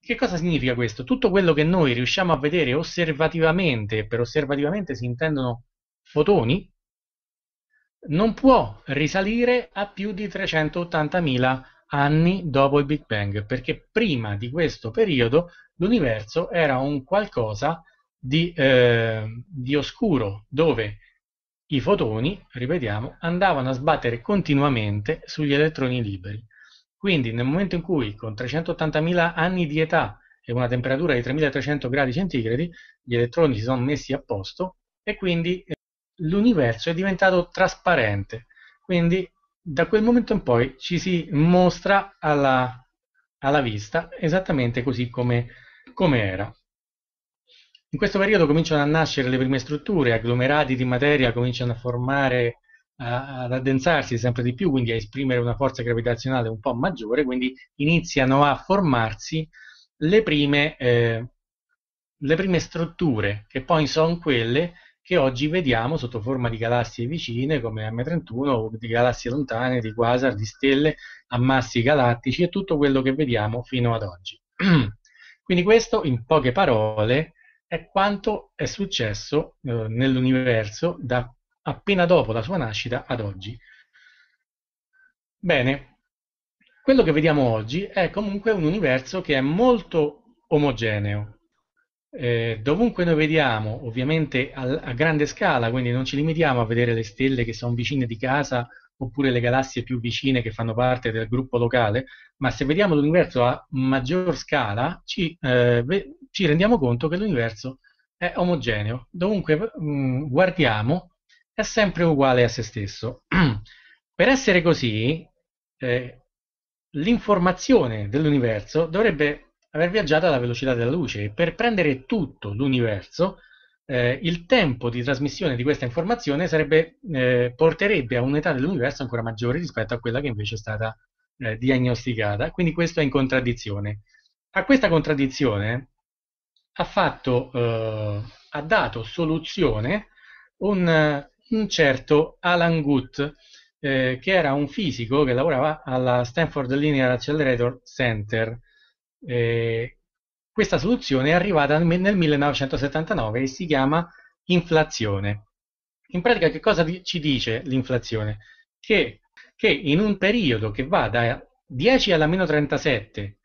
che cosa significa questo? Tutto quello che noi riusciamo a vedere osservativamente, per osservativamente si intendono fotoni, non può risalire a più di 380.000 anni dopo il Big Bang, perché prima di questo periodo l'universo era un qualcosa di, eh, di oscuro, dove i fotoni, ripetiamo, andavano a sbattere continuamente sugli elettroni liberi. Quindi nel momento in cui con 380.000 anni di età e una temperatura di 3300 gradi centigradi, gli elettroni si sono messi a posto e quindi l'universo è diventato trasparente, quindi da quel momento in poi ci si mostra alla, alla vista esattamente così come, come era. In questo periodo cominciano a nascere le prime strutture, agglomerati di materia cominciano a formare ad addensarsi sempre di più, quindi a esprimere una forza gravitazionale un po' maggiore, quindi iniziano a formarsi le prime, eh, le prime strutture, che poi sono quelle che oggi vediamo sotto forma di galassie vicine come M31 o di galassie lontane, di quasar, di stelle, ammassi galattici e tutto quello che vediamo fino ad oggi. Quindi questo in poche parole è quanto è successo eh, nell'universo da appena dopo la sua nascita ad oggi. Bene, quello che vediamo oggi è comunque un universo che è molto omogeneo, eh, dovunque noi vediamo, ovviamente a, a grande scala, quindi non ci limitiamo a vedere le stelle che sono vicine di casa oppure le galassie più vicine che fanno parte del gruppo locale, ma se vediamo l'universo a maggior scala ci, eh, ci rendiamo conto che l'universo è omogeneo, dovunque mh, mm, guardiamo è sempre uguale a se stesso. per essere così, eh, l'informazione dell'universo dovrebbe aver viaggiato alla velocità della luce e per prendere tutto l'universo eh, il tempo di trasmissione di questa informazione sarebbe, eh, porterebbe a un'età dell'universo ancora maggiore rispetto a quella che invece è stata eh, diagnosticata, quindi questo è in contraddizione. A questa contraddizione ha, fatto, eh, ha dato soluzione un, un certo Alan Guth, eh, che era un fisico che lavorava alla Stanford Linear Accelerator Center, eh, questa soluzione è arrivata nel 1979 e si chiama inflazione. In pratica che cosa ci dice l'inflazione? Che, che in un periodo che va da 10 alla meno 37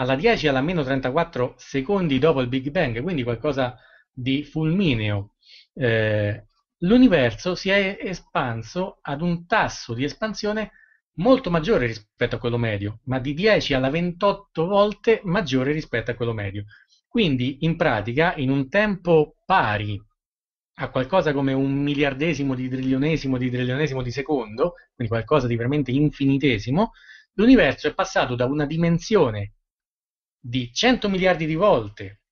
alla 10 alla meno 34 secondi dopo il Big Bang, quindi qualcosa di fulmineo, eh, l'universo si è espanso ad un tasso di espansione molto maggiore rispetto a quello medio, ma di 10 alla 28 volte maggiore rispetto a quello medio. Quindi in pratica in un tempo pari a qualcosa come un miliardesimo di trilionesimo di trilionesimo di secondo, quindi qualcosa di veramente infinitesimo, l'universo è passato da una dimensione di 100 miliardi di volte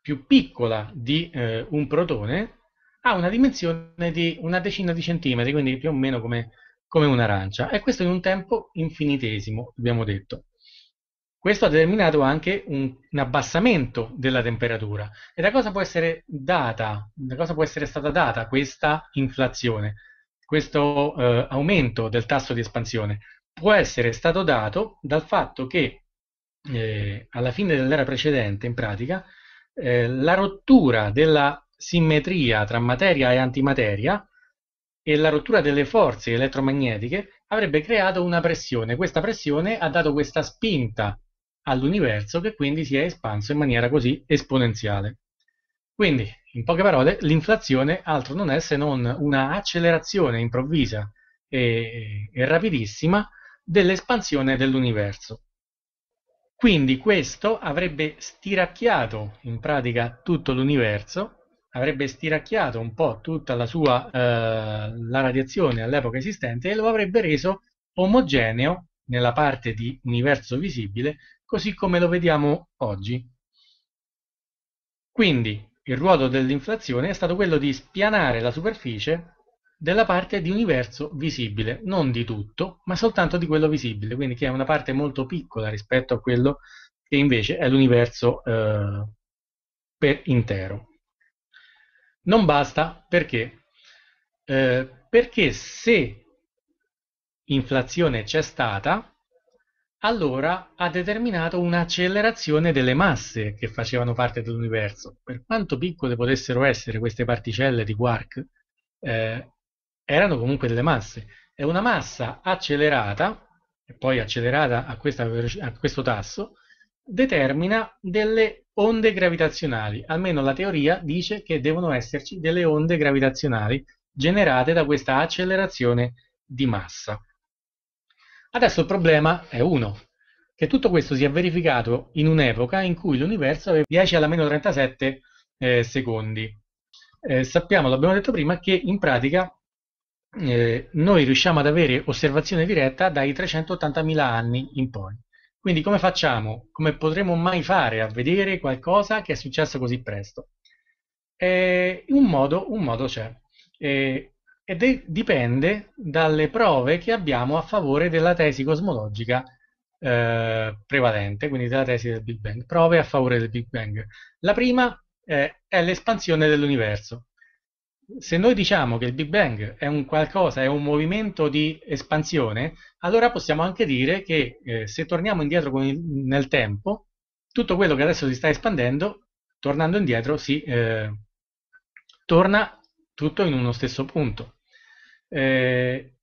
più piccola di eh, un protone a una dimensione di una decina di centimetri, quindi più o meno come come un'arancia e questo in un tempo infinitesimo, abbiamo detto. Questo ha determinato anche un, un, abbassamento della temperatura. E da cosa può essere data, da cosa può essere stata data questa inflazione, questo eh, aumento del tasso di espansione? Può essere stato dato dal fatto che eh, alla fine dell'era precedente, in pratica, eh, la rottura della simmetria tra materia e antimateria e la rottura delle forze elettromagnetiche avrebbe creato una pressione. Questa pressione ha dato questa spinta all'universo che quindi si è espanso in maniera così esponenziale. Quindi, in poche parole, l'inflazione altro non è se non una accelerazione improvvisa e, e rapidissima dell'espansione dell'universo. Quindi questo avrebbe stiracchiato in pratica tutto l'universo avrebbe stiracchiato un po' tutta la sua eh, la radiazione all'epoca esistente e lo avrebbe reso omogeneo nella parte di universo visibile così come lo vediamo oggi. Quindi il ruolo dell'inflazione è stato quello di spianare la superficie della parte di universo visibile, non di tutto, ma soltanto di quello visibile, quindi che è una parte molto piccola rispetto a quello che invece è l'universo eh, per intero. Non basta perché? Eh, perché se inflazione c'è stata, allora ha determinato un'accelerazione delle masse che facevano parte dell'universo. Per quanto piccole potessero essere queste particelle di quark, eh, erano comunque delle masse. È una massa accelerata, e poi accelerata a, questa, a questo tasso, determina delle onde gravitazionali, almeno la teoria dice che devono esserci delle onde gravitazionali generate da questa accelerazione di massa. Adesso il problema è uno, che tutto questo si è verificato in un'epoca in cui l'universo aveva 10 alla meno 37 eh, secondi. Eh, sappiamo, l'abbiamo detto prima, che in pratica eh, noi riusciamo ad avere osservazione diretta dai 380.000 anni in poi. Quindi come facciamo? Come potremo mai fare a vedere qualcosa che è successo così presto? Eh, un, modo, un, modo, c'è eh, e de- dipende dalle prove che abbiamo a favore della tesi cosmologica eh, prevalente, quindi della tesi del Big Bang. Prove a favore del Big Bang. La prima è l'espansione dell'universo se noi diciamo che il Big Bang è un qualcosa, è un movimento di espansione, allora possiamo anche dire che eh, se torniamo indietro il, nel tempo, tutto quello che adesso si sta espandendo, tornando indietro, si eh, torna tutto in uno stesso punto. Eh,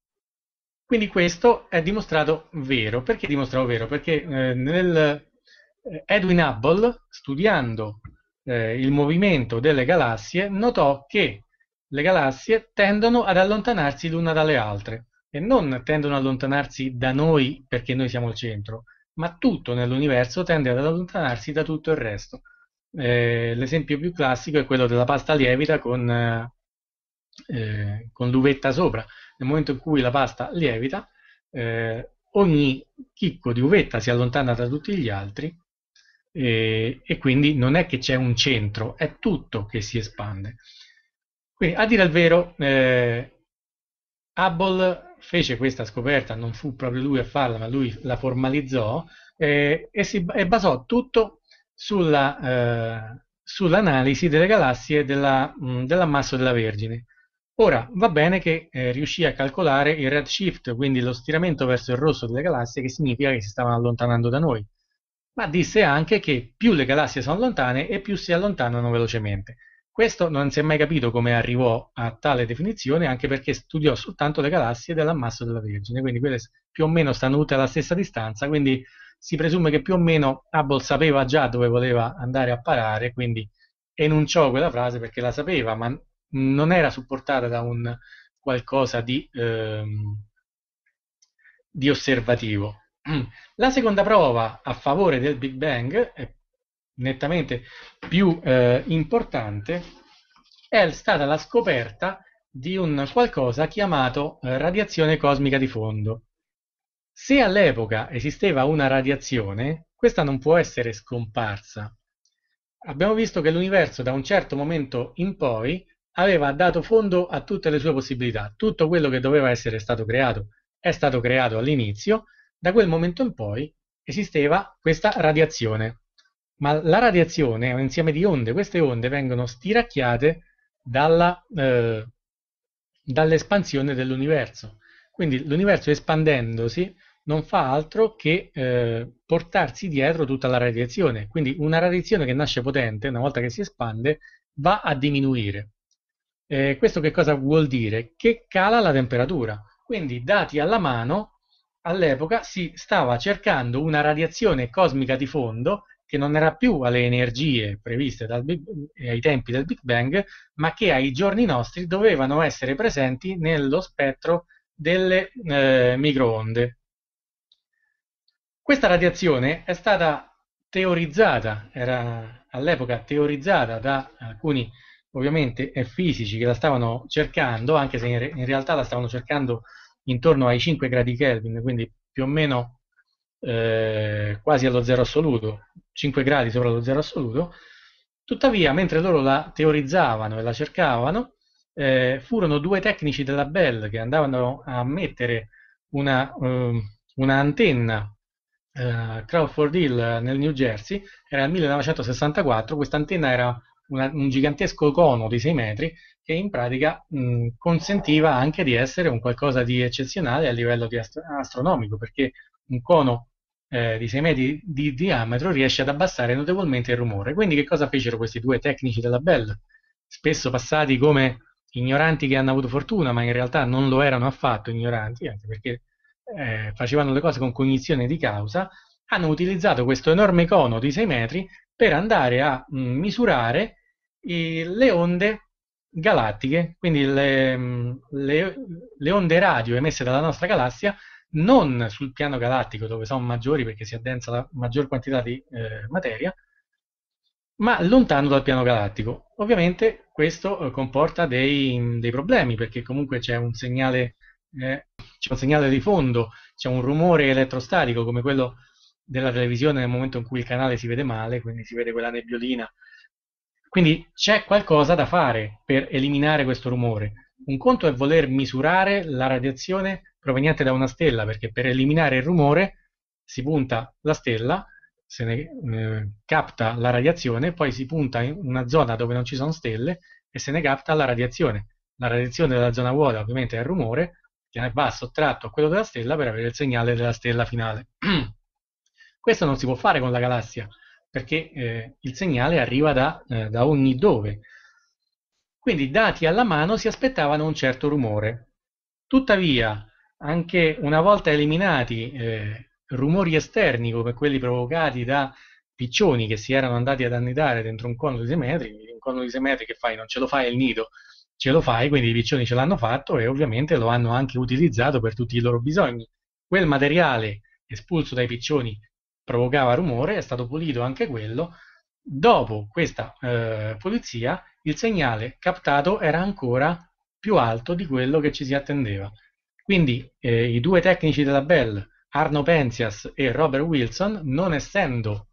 quindi questo è dimostrato vero. Perché dimostrato vero? Perché eh, nel, eh, Edwin Hubble, studiando eh, il movimento delle galassie, notò che le galassie tendono ad allontanarsi l'una dalle altre e non tendono ad allontanarsi da noi perché noi siamo il centro, ma tutto nell'universo tende ad allontanarsi da tutto il resto. Eh, l'esempio più classico è quello della pasta lievita con, eh, eh con l'uvetta sopra. Nel momento in cui la pasta lievita, eh, ogni chicco di uvetta si allontana da tutti gli altri eh, e quindi non è che c'è un centro, è tutto che si espande. Quindi, a dire il vero, eh, Hubble fece questa scoperta, non fu proprio lui a farla, ma lui la formalizzò eh, e, si, e, basò tutto sulla, eh, sull'analisi delle galassie della, mh, dell'ammasso della Vergine. Ora, va bene che eh, riuscì a calcolare il redshift, quindi lo stiramento verso il rosso delle galassie, che significa che si stavano allontanando da noi, ma disse anche che più le galassie sono lontane e più si allontanano velocemente. Questo non si è mai capito come arrivò a tale definizione, anche perché studiò soltanto le galassie dell'ammasso della Vergine, quindi quelle più o meno stanno tutte alla stessa distanza, quindi si presume che più o meno Hubble sapeva già dove voleva andare a parare, quindi enunciò quella frase perché la sapeva, ma non era supportata da un qualcosa di, ehm, di osservativo. La seconda prova a favore del Big Bang, nettamente più eh, importante è stata la scoperta di un qualcosa chiamato eh, radiazione cosmica di fondo. Se all'epoca esisteva una radiazione, questa non può essere scomparsa. Abbiamo visto che l'universo da un certo momento in poi aveva dato fondo a tutte le sue possibilità. Tutto quello che doveva essere stato creato è stato creato all'inizio, da quel momento in poi esisteva questa radiazione ma la radiazione è un insieme di onde, queste onde vengono stiracchiate dalla, eh, dall'espansione dell'universo. Quindi l'universo espandendosi non fa altro che eh, portarsi dietro tutta la radiazione, quindi una radiazione che nasce potente, una volta che si espande, va a diminuire. Eh, questo che cosa vuol dire? Che cala la temperatura. Quindi, dati alla mano, all'epoca si stava cercando una radiazione cosmica di fondo che non era più alle energie previste Big, eh, ai tempi del Big Bang, ma che ai giorni nostri dovevano essere presenti nello spettro delle eh, microonde. Questa radiazione è stata teorizzata, era all'epoca teorizzata da alcuni ovviamente fisici che la stavano cercando, anche se in, re in realtà la stavano cercando intorno ai 5 gradi Kelvin, quindi più o meno eh, quasi allo zero assoluto, 5 gradi sopra lo zero assoluto, tuttavia mentre loro la teorizzavano e la cercavano, eh, furono due tecnici della Bell che andavano a mettere una, eh, una antenna eh, Crawford Hill eh, nel New Jersey, era il 1964, questa antenna era una, un gigantesco cono di 6 metri che in pratica mh, consentiva anche di essere un qualcosa di eccezionale a livello astro- astronomico, perché un cono eh, di 6 metri di diametro riesce ad abbassare notevolmente il rumore. Quindi che cosa fecero questi due tecnici della Bell? Spesso passati come ignoranti che hanno avuto fortuna, ma in realtà non lo erano affatto ignoranti, anche perché eh, facevano le cose con cognizione di causa, hanno utilizzato questo enorme cono di 6 metri per andare a mh, mm, misurare eh, le onde galattiche, quindi le, mm, le, le onde radio emesse dalla nostra galassia non sul piano galattico dove sono maggiori perché si addensa la maggior quantità di eh, materia, ma lontano dal piano galattico. Ovviamente questo eh, comporta dei, dei problemi perché comunque c'è un, segnale, eh, c'è un segnale di fondo, c'è un rumore elettrostatico come quello della televisione nel momento in cui il canale si vede male, quindi si vede quella nebbiolina. Quindi c'è qualcosa da fare per eliminare questo rumore. Un conto è voler misurare la radiazione proveniente da una stella, perché per eliminare il rumore si punta la stella, se ne eh, capta la radiazione, poi si punta in una zona dove non ci sono stelle e se ne capta la radiazione. La radiazione della zona vuota ovviamente è il rumore, che va sottratto a quello della stella per avere il segnale della stella finale. Questo non si può fare con la galassia, perché eh, il segnale arriva da, eh, da ogni dove. Quindi, dati alla mano, si aspettavano un certo rumore. Tuttavia, anche una volta eliminati eh, rumori esterni come quelli provocati da piccioni che si erano andati ad annidare dentro un cono di semetri, metri, un cono di semetri che fai? Non ce lo fai il nido, ce lo fai, quindi i piccioni ce l'hanno fatto e ovviamente lo hanno anche utilizzato per tutti i loro bisogni. Quel materiale espulso dai piccioni provocava rumore, è stato pulito anche quello. Dopo questa eh, pulizia il segnale captato era ancora più alto di quello che ci si attendeva. Quindi eh, i due tecnici della Bell, Arno Penzias e Robert Wilson, non essendo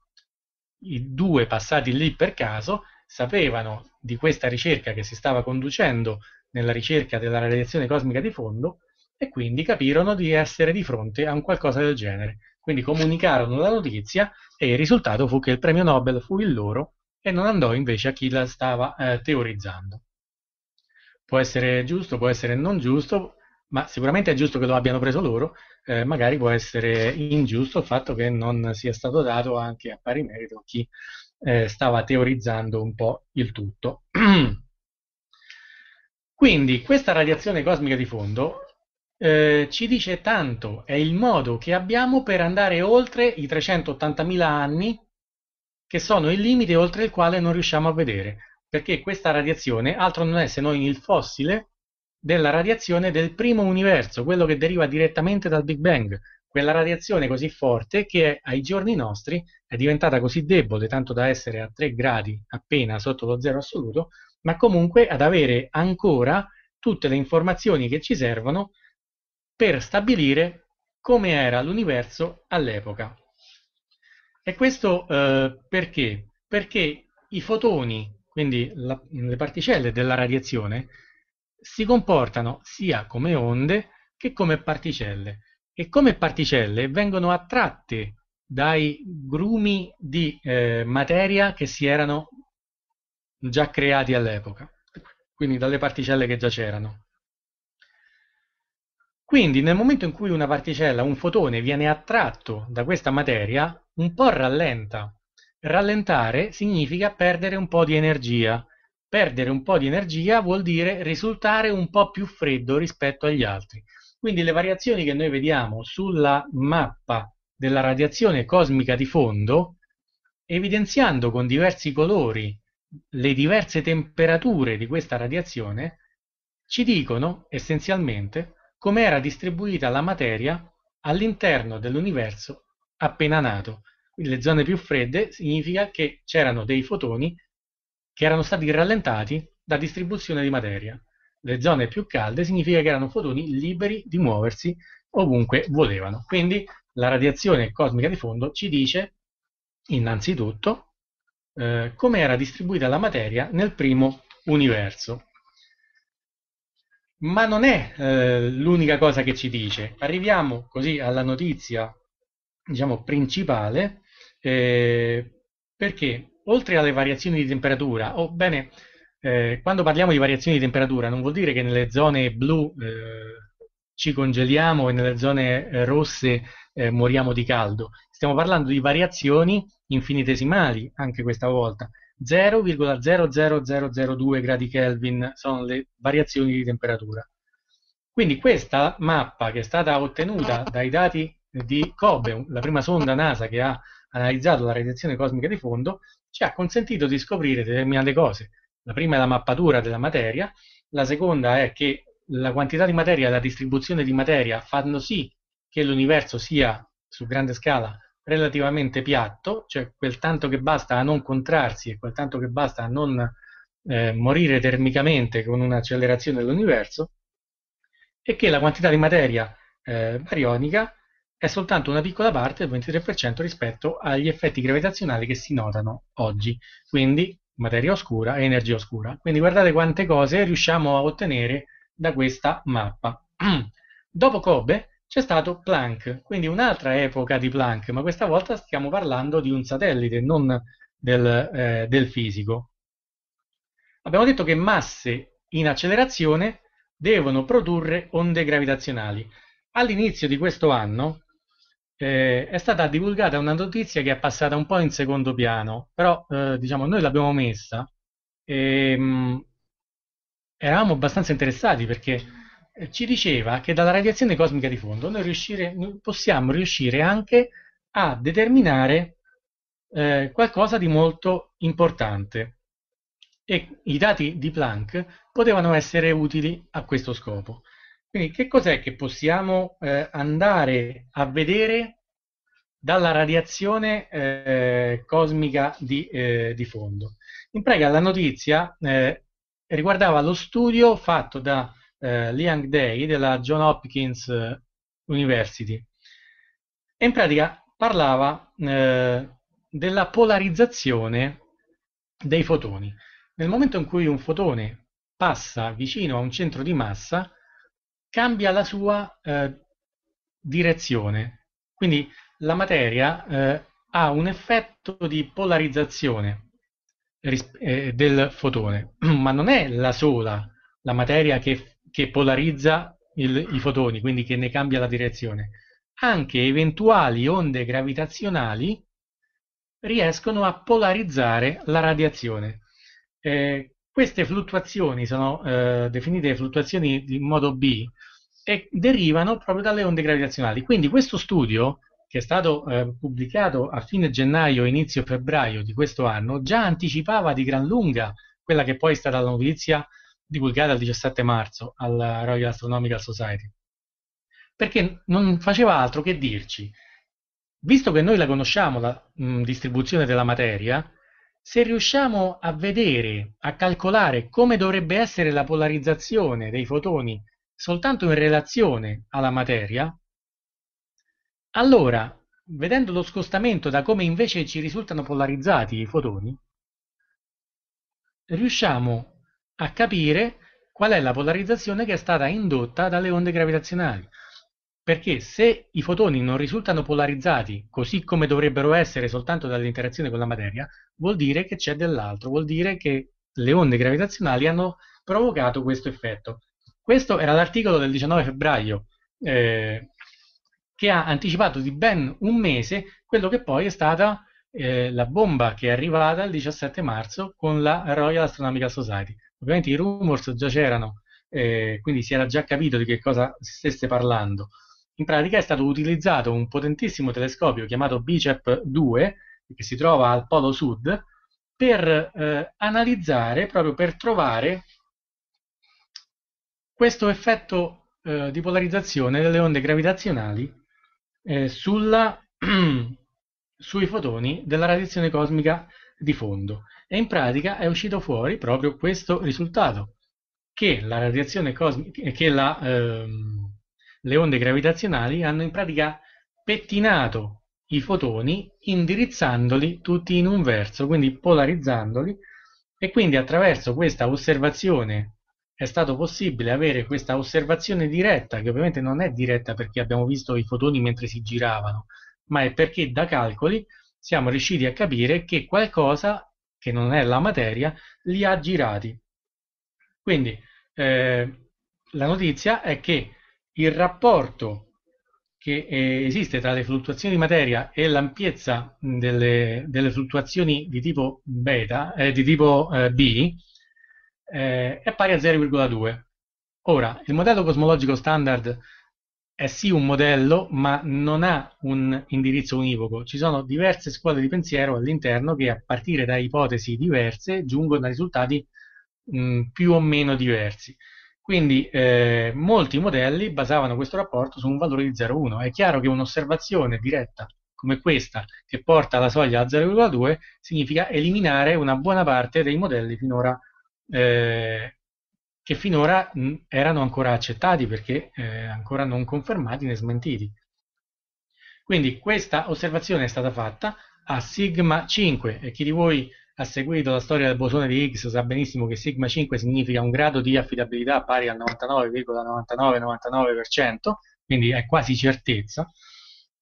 i due passati lì per caso, sapevano di questa ricerca che si stava conducendo nella ricerca della radiazione cosmica di fondo e quindi capirono di essere di fronte a un qualcosa del genere. Quindi comunicarono la notizia e il risultato fu che il premio Nobel fu il loro e non andò invece a chi la stava eh, teorizzando. Può essere giusto, può essere non giusto, ma sicuramente è giusto che lo abbiano preso loro, eh, magari può essere ingiusto il fatto che non sia stato dato anche a pari merito a chi eh, stava teorizzando un po' il tutto. Quindi questa radiazione cosmica di fondo eh, ci dice tanto, è il modo che abbiamo per andare oltre i 380.000 anni, che sono il limite oltre il quale non riusciamo a vedere, perché questa radiazione altro non è se non il fossile della radiazione del primo universo, quello che deriva direttamente dal Big Bang, quella radiazione così forte che ai giorni nostri è diventata così debole, tanto da essere a 3 gradi appena sotto lo zero assoluto, ma comunque ad avere ancora tutte le informazioni che ci servono per stabilire come era l'universo all'epoca. E questo eh, perché? Perché i fotoni, quindi la, le particelle della radiazione, si comportano sia come onde che come particelle e come particelle vengono attratte dai grumi di eh, materia che si erano già creati all'epoca, quindi dalle particelle che già c'erano. Quindi nel momento in cui una particella, un fotone, viene attratto da questa materia, un po' rallenta. Rallentare significa perdere un po' di energia, perdere un po' di energia vuol dire risultare un po' più freddo rispetto agli altri. Quindi le variazioni che noi vediamo sulla mappa della radiazione cosmica di fondo, evidenziando con diversi colori le diverse temperature di questa radiazione, ci dicono essenzialmente come era distribuita la materia all'interno dell'universo appena nato. Quindi le zone più fredde significa che c'erano dei fotoni che erano stati rallentati da distribuzione di materia. Le zone più calde significa che erano fotoni liberi di muoversi ovunque volevano. Quindi la radiazione cosmica di fondo ci dice innanzitutto eh, come era distribuita la materia nel primo universo. Ma non è eh, l'unica cosa che ci dice. Arriviamo così alla notizia, diciamo, principale, eh, perché oltre alle variazioni di temperatura, obbene, oh, eh, quando parliamo di variazioni di temperatura non vuol dire che nelle zone blu eh, ci congeliamo e nelle zone eh, rosse eh, moriamo di caldo. Stiamo parlando di variazioni infinitesimali, anche questa volta. 0,00002 gradi Kelvin sono le variazioni di temperatura. Quindi questa mappa che è stata ottenuta dai dati di COBE, la prima sonda NASA che ha analizzato la radiazione cosmica di fondo, ci ha consentito di scoprire determinate cose. La prima è la mappatura della materia, la seconda è che la quantità di materia e la distribuzione di materia fanno sì che l'universo sia su grande scala relativamente piatto, cioè quel tanto che basta a non contrarsi e quel tanto che basta a non eh, morire termicamente con un'accelerazione dell'universo, e che la quantità di materia eh, barionica è soltanto una piccola parte del 23% rispetto agli effetti gravitazionali che si notano oggi, quindi materia oscura e energia oscura. Quindi guardate quante cose riusciamo a ottenere da questa mappa. Dopo Kobe c'è stato Planck, quindi un'altra epoca di Planck, ma questa volta stiamo parlando di un satellite, non del, eh, del fisico. Abbiamo detto che masse in accelerazione devono produrre onde gravitazionali. All'inizio di questo anno, eh, è stata divulgata una notizia che è passata un po' in secondo piano, però eh, diciamo noi l'abbiamo messa e mh, mm, eravamo abbastanza interessati perché eh, ci diceva che dalla radiazione cosmica di fondo noi, riuscire, noi possiamo riuscire anche a determinare eh, qualcosa di molto importante e i dati di Planck potevano essere utili a questo scopo. Quindi che cos'è che possiamo eh, andare a vedere dalla radiazione eh, cosmica di, eh, di, fondo? In prega la notizia eh, riguardava lo studio fatto da eh, Liang Day della John Hopkins eh, University e in pratica parlava della polarizzazione dei fotoni. Nel momento in cui un fotone passa vicino a un centro di massa, cambia la sua eh, direzione. Quindi la materia eh, ha un effetto di polarizzazione eh, del fotone, ma non è la sola la materia che, che polarizza il, i fotoni, quindi che ne cambia la direzione. Anche eventuali onde gravitazionali riescono a polarizzare la radiazione. Eh, queste fluttuazioni sono eh, definite fluttuazioni in modo B e derivano proprio dalle onde gravitazionali. Quindi questo studio, che è stato eh, pubblicato a fine gennaio, inizio febbraio di questo anno, già anticipava di gran lunga quella che poi è stata la notizia divulgata il 17 marzo alla Royal Astronomical Society. Perché non faceva altro che dirci, visto che noi la conosciamo, la mh, distribuzione della materia, se riusciamo a vedere, a calcolare come dovrebbe essere la polarizzazione dei fotoni soltanto in relazione alla materia, allora, vedendo lo scostamento da come invece ci risultano polarizzati i fotoni, riusciamo a capire qual è la polarizzazione che è stata indotta dalle onde gravitazionali. Perché se i fotoni non risultano polarizzati così come dovrebbero essere soltanto dall'interazione con la materia, vuol dire che c'è dell'altro, vuol dire che le onde gravitazionali hanno provocato questo effetto. Questo era l'articolo del 19 febbraio eh, che ha anticipato di ben un mese quello che poi è stata eh, la bomba che è arrivata il 17 marzo con la Royal Astronomical Society. Ovviamente i rumors già c'erano, eh, quindi si era già capito di che cosa si stesse parlando in pratica è stato utilizzato un potentissimo telescopio chiamato BICEP 2, che si trova al Polo Sud, per eh, analizzare, proprio per trovare questo effetto eh, di polarizzazione delle onde gravitazionali eh, sulla, sui fotoni della radiazione cosmica di fondo. E in pratica è uscito fuori proprio questo risultato, che la radiazione cosmica, che la... Ehm, le onde gravitazionali hanno in pratica pettinato i fotoni indirizzandoli tutti in un verso, quindi polarizzandoli e quindi attraverso questa osservazione è stato possibile avere questa osservazione diretta, che ovviamente non è diretta perché abbiamo visto i fotoni mentre si giravano, ma è perché da calcoli siamo riusciti a capire che qualcosa, che non è la materia, li ha girati. Quindi eh, la notizia è che il rapporto che eh, esiste tra le fluttuazioni di materia e l'ampiezza delle, delle, fluttuazioni di tipo, beta, eh, di tipo eh, B eh, è pari a 0,2. Ora, il modello cosmologico standard è sì un modello, ma non ha un indirizzo univoco. Ci sono diverse scuole di pensiero all'interno che a partire da ipotesi diverse giungono a risultati mh, più o meno diversi. Quindi eh, molti modelli basavano questo rapporto su un valore di 0,1. È chiaro che un'osservazione diretta come questa, che porta la soglia a 0,2, significa eliminare una buona parte dei modelli finora, eh, che finora mh, mm, erano ancora accettati perché eh, ancora non confermati né smentiti. Quindi questa osservazione è stata fatta a sigma 5 e chi di voi ha seguito la storia del bosone di Higgs sa benissimo che sigma 5 significa un grado di affidabilità pari al 99,9999%, quindi è quasi certezza.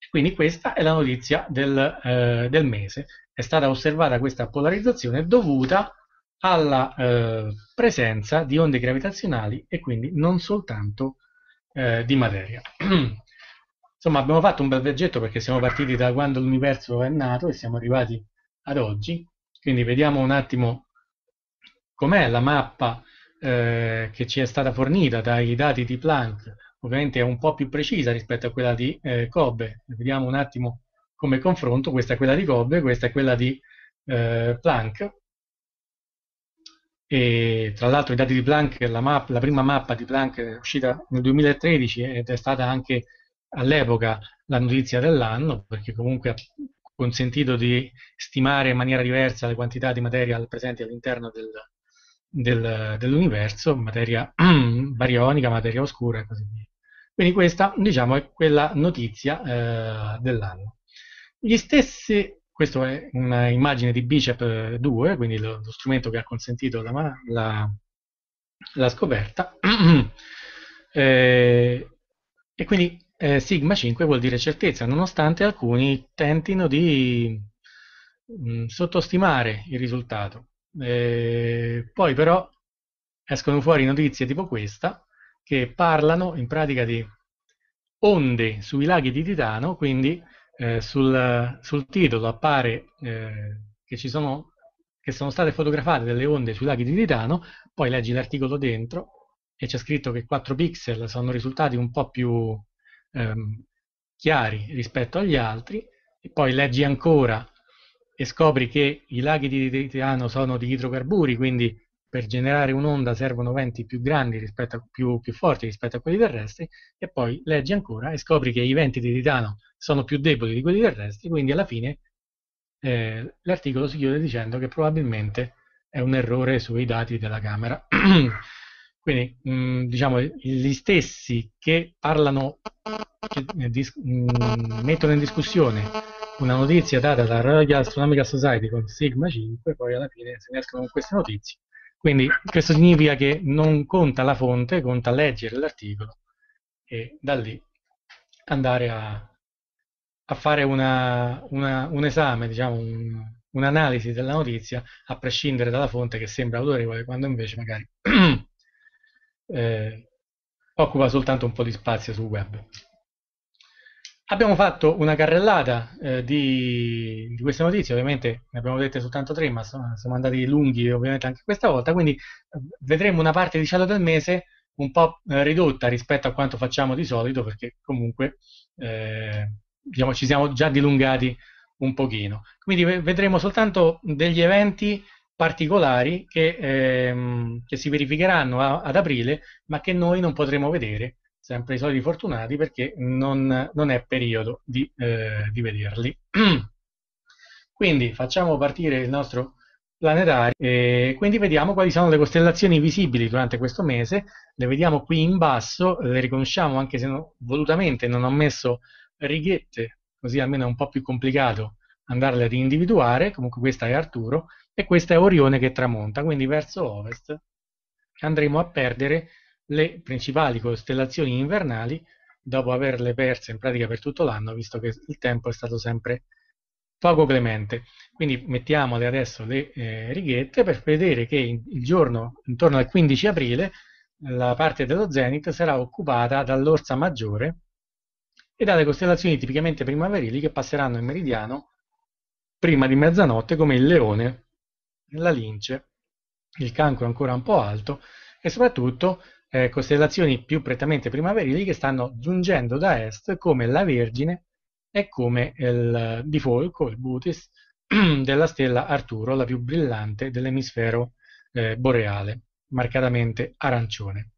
Quindi questa è la notizia del, eh, del mese. È stata osservata questa polarizzazione dovuta alla eh, presenza di onde gravitazionali e quindi non soltanto eh, di materia. Insomma, abbiamo fatto un bel viaggetto perché siamo partiti da quando l'universo è nato e siamo arrivati ad oggi. Quindi vediamo un attimo com'è la mappa eh, che ci è stata fornita dai dati di Planck. Ovviamente è un po' più precisa rispetto a quella di eh, Kobe. Vediamo un attimo come confronto, questa è quella di Kobe, questa è quella di eh, Planck. E, tra l'altro i dati di Planck, la, mappa, la prima mappa di Planck è uscita nel 2013 ed è stata anche all'epoca la notizia dell'anno, perché comunque consentito di stimare in maniera diversa le quantità di materia presenti all'interno del, del, dell'universo, materia barionica, materia oscura e così via. Quindi questa, diciamo, è quella notizia eh, dell'anno. Gli stessi, questa è un'immagine di Bicep 2, eh, quindi lo, lo strumento che ha consentito la, la, la scoperta, eh, e quindi eh, sigma 5 vuol dire certezza, nonostante alcuni tentino di mh, mm, sottostimare il risultato. Eh, poi però escono fuori notizie tipo questa che parlano in pratica di onde sui laghi di Titano, quindi eh, sul, sul, titolo appare eh, che ci sono che sono state fotografate delle onde sui laghi di Titano, poi leggi l'articolo dentro e c'è scritto che 4 pixel sono risultati un po' più ehm, chiari rispetto agli altri, e poi leggi ancora e scopri che i laghi di Titano sono di idrocarburi, quindi per generare un'onda servono venti più grandi, rispetto a, più, più forti rispetto a quelli terrestri, e poi leggi ancora e scopri che i venti di Titano sono più deboli di quelli terrestri, quindi alla fine eh, l'articolo si chiude dicendo che probabilmente è un errore sui dati della Camera. Quindi, mh, mm, diciamo, gli stessi che parlano, che, mh, eh, mm, mettono in discussione una notizia data dalla Royal Astronomical Society con Sigma 5, poi alla fine se ne escono con queste notizie. Quindi questo significa che non conta la fonte, conta leggere l'articolo e da lì andare a, a fare una, una, un esame, diciamo, un, un'analisi della notizia, a prescindere dalla fonte che sembra autorevole, quando invece magari eh, occupa soltanto un po' di spazio sul web. Abbiamo fatto una carrellata eh, di, di, queste notizie, ovviamente ne abbiamo dette soltanto tre, ma sono, siamo andati lunghi ovviamente anche questa volta, quindi eh, vedremo una parte di cielo del mese un po' eh, ridotta rispetto a quanto facciamo di solito, perché comunque eh, diciamo, ci siamo già dilungati un pochino. Quindi vedremo soltanto degli eventi particolari che, ehm, che si verificheranno a, ad aprile, ma che noi non potremo vedere, sempre i soliti fortunati, perché non, non è periodo di, eh, di vederli. quindi facciamo partire il nostro planetario e quindi vediamo quali sono le costellazioni visibili durante questo mese, le vediamo qui in basso, le riconosciamo anche se no, volutamente non ho messo righette, così almeno è un po' più complicato andarle ad individuare, comunque questa è Arturo, e questa è Orione che tramonta, quindi verso ovest andremo a perdere le principali costellazioni invernali dopo averle perse in pratica per tutto l'anno, visto che il tempo è stato sempre poco clemente. Quindi mettiamole adesso le eh, righette per vedere che il giorno, intorno al 15 aprile, la parte dello zenit sarà occupata dall'Orsa Maggiore e dalle costellazioni tipicamente primaverili che passeranno in meridiano prima di mezzanotte come il Leone la lince, il cancro è ancora un po' alto e soprattutto eh, costellazioni più prettamente primaverili che stanno giungendo da est come la Vergine e come il di Folco, il Butis, della stella Arturo, la più brillante dell'emisfero eh, boreale, marcatamente arancione.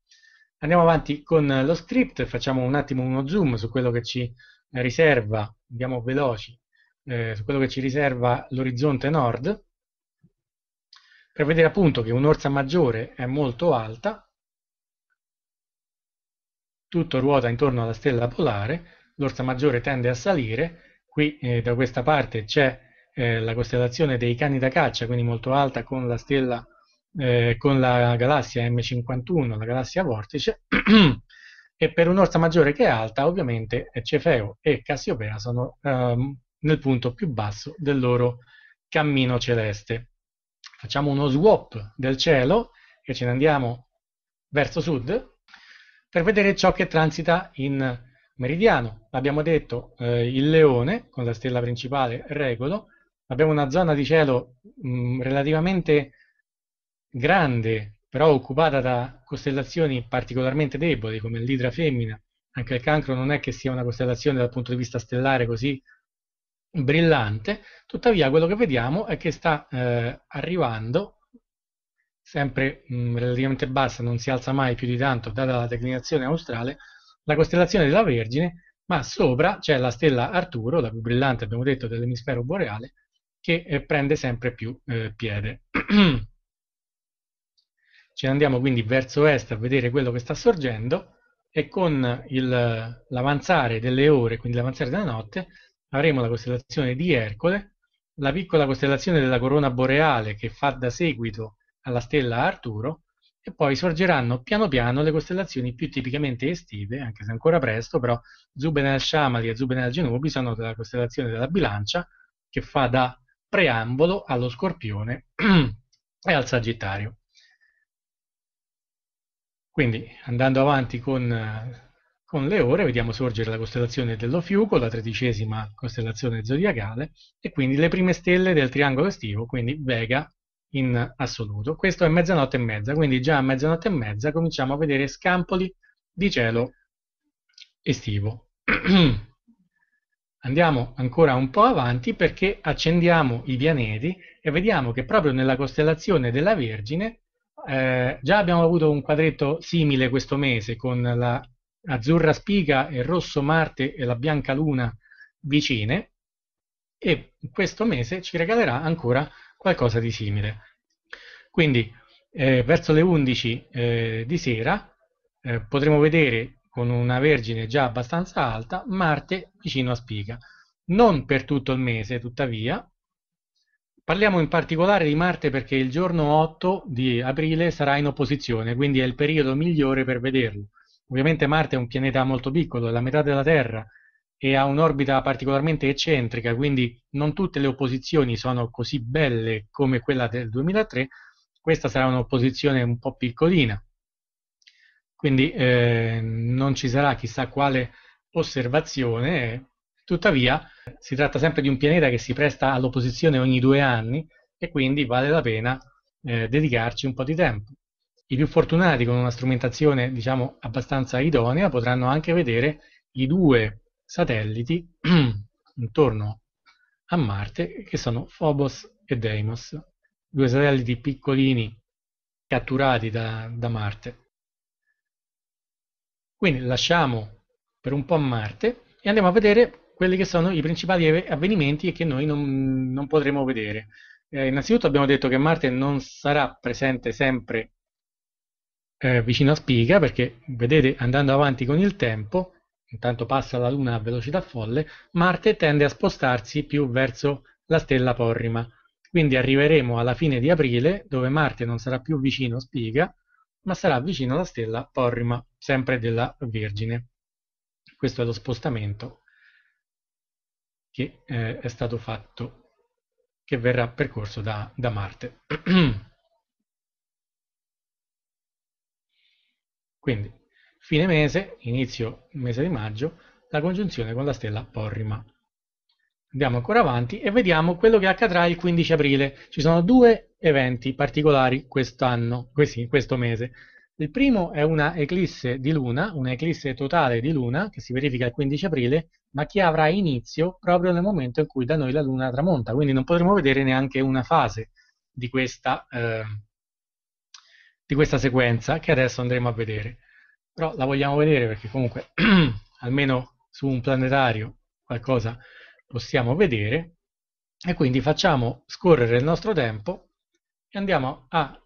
Andiamo avanti con lo script, facciamo un attimo uno zoom su quello che ci riserva, andiamo veloci, eh, su quello che ci riserva l'orizzonte nord, per vedere appunto che un'orsa maggiore è molto alta, tutto ruota intorno alla stella polare, l'orsa maggiore tende a salire, qui eh, da questa parte c'è eh, la costellazione dei cani da caccia, quindi molto alta con la stella eh, con la galassia M51, la galassia Vortice, e per un'orsa maggiore che è alta, ovviamente eh, Cefeo e Cassiopea sono ehm, nel punto più basso del loro cammino celeste facciamo uno swap del cielo e ce ne andiamo verso sud per vedere ciò che transita in meridiano. Abbiamo detto eh, il leone con la stella principale regolo, abbiamo una zona di cielo mh, mm, relativamente grande però occupata da costellazioni particolarmente deboli come l'idra femmina, anche il cancro non è che sia una costellazione dal punto di vista stellare così brillante, tuttavia quello che vediamo è che sta eh, arrivando sempre mh, mm, relativamente bassa, non si alza mai più di tanto data la declinazione australe, la costellazione della Vergine, ma sopra c'è la stella Arturo, la più brillante abbiamo detto dell'emisfero boreale, che eh, prende sempre più eh, piede. Ce ne andiamo quindi verso est a vedere quello che sta sorgendo e con l'avanzare delle ore, quindi l'avanzare della notte, avremo la costellazione di Ercole, la piccola costellazione della corona boreale che fa da seguito alla stella Arturo, e poi sorgeranno piano piano le costellazioni più tipicamente estive, anche se ancora presto, però Zuben al-Shamali e Zuben genubi sono della costellazione della bilancia, che fa da preambolo allo scorpione e al sagittario. Quindi, andando avanti con eh, con le ore vediamo sorgere la costellazione dello dell'Ofiuco, la tredicesima costellazione zodiacale, e quindi le prime stelle del triangolo estivo, quindi Vega in assoluto. Questo è mezzanotte e mezza, quindi già a mezzanotte e mezza cominciamo a vedere scampoli di cielo estivo. Andiamo ancora un po' avanti perché accendiamo i pianeti e vediamo che proprio nella costellazione della Vergine eh, già abbiamo avuto un quadretto simile questo mese con la Azzurra Spiga e Rosso Marte e la Bianca Luna vicine e questo mese ci regalerà ancora qualcosa di simile. Quindi eh, verso le 11 eh, di sera eh, potremo vedere con una Vergine già abbastanza alta Marte vicino a Spiga. Non per tutto il mese, tuttavia. Parliamo in particolare di Marte perché il giorno 8 di aprile sarà in opposizione, quindi è il periodo migliore per vederlo Ovviamente Marte è un pianeta molto piccolo, è la metà della Terra e ha un'orbita particolarmente eccentrica, quindi non tutte le opposizioni sono così belle come quella del 2003, questa sarà un'opposizione un po' piccolina, quindi eh, non ci sarà chissà quale osservazione, tuttavia si tratta sempre di un pianeta che si presta all'opposizione ogni due anni e quindi vale la pena eh, dedicarci un po' di tempo. I più fortunati con una strumentazione diciamo abbastanza idonea potranno anche vedere i due satelliti intorno a Marte che sono Phobos e Deimos, due satelliti piccolini catturati da, da Marte. Quindi lasciamo per un po' Marte e andiamo a vedere quelli che sono i principali avvenimenti che noi non, non potremo vedere. Eh, innanzitutto abbiamo detto che Marte non sarà presente sempre eh, vicino a Spiga, perché vedete andando avanti con il tempo, intanto passa la Luna a velocità folle, Marte tende a spostarsi più verso la stella Porrima. Quindi arriveremo alla fine di aprile, dove Marte non sarà più vicino a Spiga, ma sarà vicino alla stella Porrima, sempre della Vergine. Questo è lo spostamento che eh, è stato fatto, che verrà percorso da, da Marte. Quindi, fine mese, inizio mese di maggio, la congiunzione con la stella Porrima. Andiamo ancora avanti e vediamo quello che accadrà il 15 aprile. Ci sono due eventi particolari quest'anno, questo mese. Il primo è una eclisse di luna, un'eclisse totale di luna che si verifica il 15 aprile, ma che avrà inizio proprio nel momento in cui da noi la luna tramonta, quindi non potremo vedere neanche una fase di questa, eh, di questa sequenza che adesso andremo a vedere. Però la vogliamo vedere perché comunque almeno su un planetario qualcosa possiamo vedere e quindi facciamo scorrere il nostro tempo e andiamo, a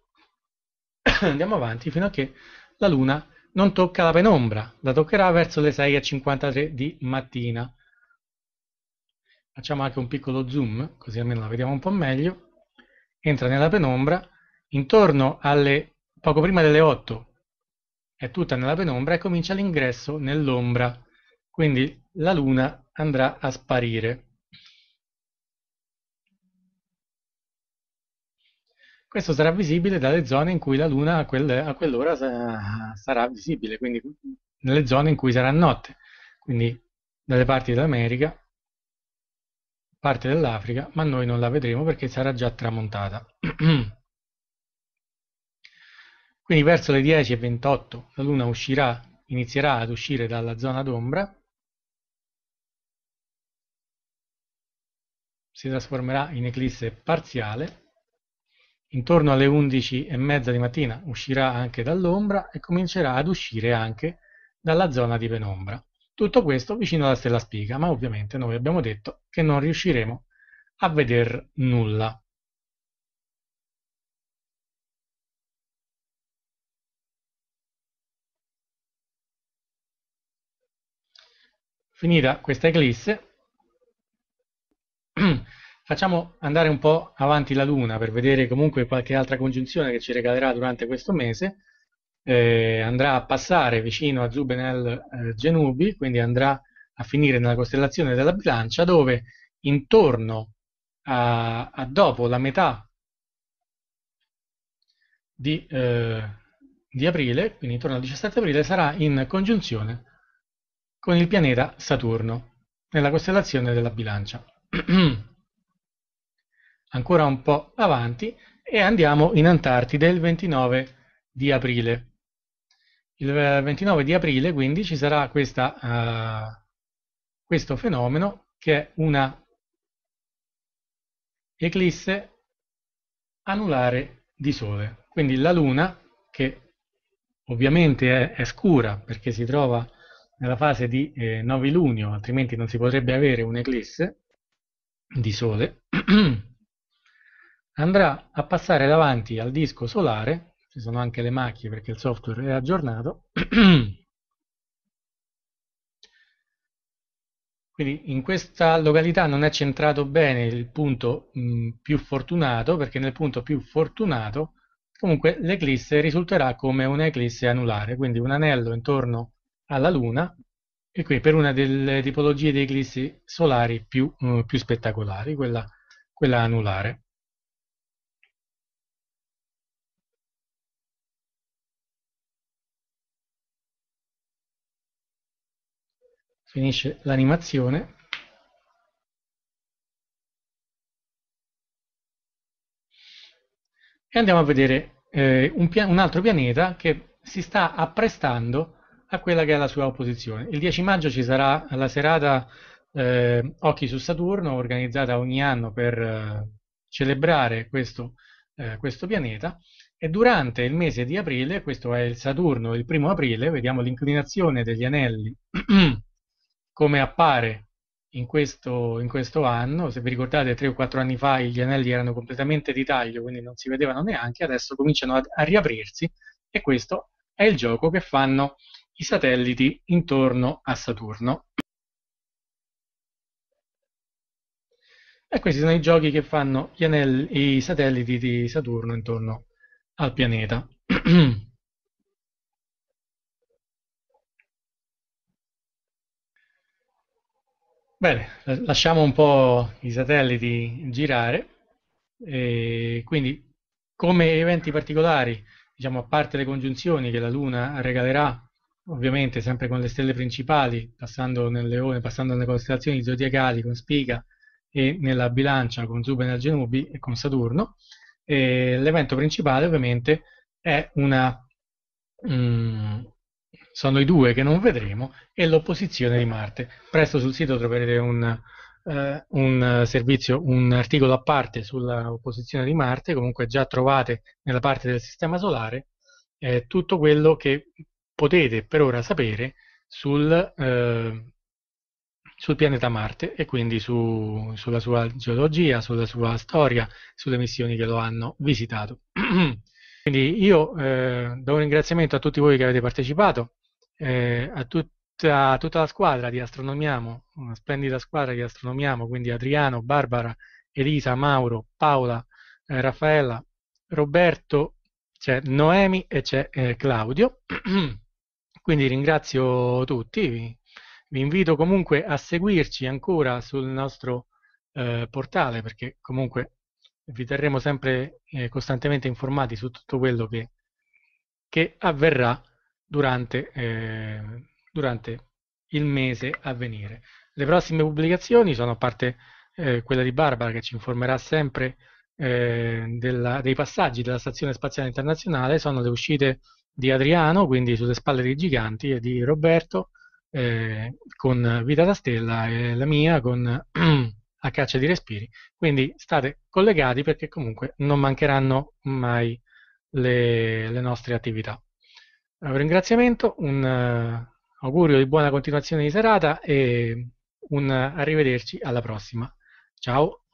andiamo avanti fino a che la Luna non tocca la penombra, la toccherà verso le 6.53 di mattina. Facciamo anche un piccolo zoom, così almeno la vediamo un po' meglio. Entra nella penombra, intorno alle poco prima delle 8 è tutta nella penombra e comincia l'ingresso nell'ombra, quindi la luna andrà a sparire. Questo sarà visibile dalle zone in cui la luna a, quel, a quell'ora sa, sarà visibile, quindi nelle zone in cui sarà notte, quindi dalle parti dell'America, parte dell'Africa, ma noi non la vedremo perché sarà già tramontata. Quindi verso le 10.28 la Luna uscirà, inizierà ad uscire dalla zona d'ombra, si trasformerà in eclisse parziale, intorno alle 11.30 di mattina uscirà anche dall'ombra e comincerà ad uscire anche dalla zona di penombra. Tutto questo vicino alla stella spiga, ma ovviamente noi abbiamo detto che non riusciremo a vedere nulla. finita questa eclisse, facciamo andare un po' avanti la Luna per vedere comunque qualche altra congiunzione che ci regalerà durante questo mese. Eh, andrà a passare vicino a Zubenel eh, Genubi, quindi andrà a finire nella costellazione della bilancia, dove intorno a, a dopo la metà di, eh, di aprile, quindi intorno al 17 aprile, sarà in congiunzione con il pianeta Saturno, nella costellazione della bilancia. Ancora un po' avanti e andiamo in Antartide il 29 di aprile. Il 29 eh, di aprile quindi ci sarà questa, uh, questo fenomeno che è una eclisse anulare di Sole. Quindi la Luna, che ovviamente è, è scura perché si trova nella fase di eh, 9 luglio, altrimenti non si potrebbe avere un'eclisse di Sole, andrà a passare davanti al disco solare, ci sono anche le macchie perché il software è aggiornato, Quindi in questa località non è centrato bene il punto mh, mm, più fortunato, perché nel punto più fortunato comunque l'eclisse risulterà come un'eclisse anulare, quindi un anello intorno alla Luna e qui per una delle tipologie di eclissi solari più, eh, più spettacolari, quella, quella anulare. Finisce l'animazione. E andiamo a vedere eh, un, un altro pianeta che si sta apprestando a quella che è la sua opposizione. Il 10 maggio ci sarà la serata eh, Occhi su Saturno, organizzata ogni anno per eh, celebrare questo, eh, questo, pianeta, e durante il mese di aprile, questo è il Saturno, il primo aprile, vediamo l'inclinazione degli anelli come appare in questo, in questo anno, se vi ricordate tre o quattro anni fa gli anelli erano completamente di taglio, quindi non si vedevano neanche, adesso cominciano a, a riaprirsi e questo è il gioco che fanno i satelliti intorno a Saturno. E questi sono i giochi che fanno anelli, i satelliti di Saturno intorno al pianeta. Bene, lasciamo un po' i satelliti girare, e quindi come eventi particolari, diciamo a parte le congiunzioni che la Luna regalerà ovviamente sempre con le stelle principali, passando nel leone, passando nelle costellazioni zodiacali con Spiga e nella bilancia con Zuben al Genubi e con Saturno. E l'evento principale ovviamente è una... Mm, sono i due che non vedremo e l'opposizione di Marte. Presto sul sito troverete un, eh, un servizio, un articolo a parte sull'opposizione di Marte, comunque già trovate nella parte del Sistema Solare eh, tutto quello che potete per ora sapere sul, eh, sul pianeta Marte e quindi su, sulla sua geologia, sulla sua storia, sulle missioni che lo hanno visitato. quindi io eh, do un ringraziamento a tutti voi che avete partecipato, eh, a tutta, tutta la squadra di Astronomiamo, una splendida squadra di Astronomiamo, quindi Adriano, Barbara, Elisa, Mauro, Paola, eh, Raffaella, Roberto, c'è Noemi e c'è eh, Claudio. Quindi ringrazio tutti, vi invito comunque a seguirci ancora sul nostro eh, portale perché comunque vi terremo sempre eh, costantemente informati su tutto quello che, che avverrà durante, eh, durante, il mese a venire. Le prossime pubblicazioni sono a parte eh, quella di Barbara che ci informerà sempre eh, della, dei passaggi della Stazione Spaziale Internazionale, sono le uscite di Adriano, quindi sulle spalle dei giganti, e di Roberto eh, con Vita da Stella e la mia con A caccia di respiri. Quindi state collegati perché comunque non mancheranno mai le, le nostre attività. Un ringraziamento, un uh, augurio di buona continuazione di serata e un uh, arrivederci alla prossima. Ciao!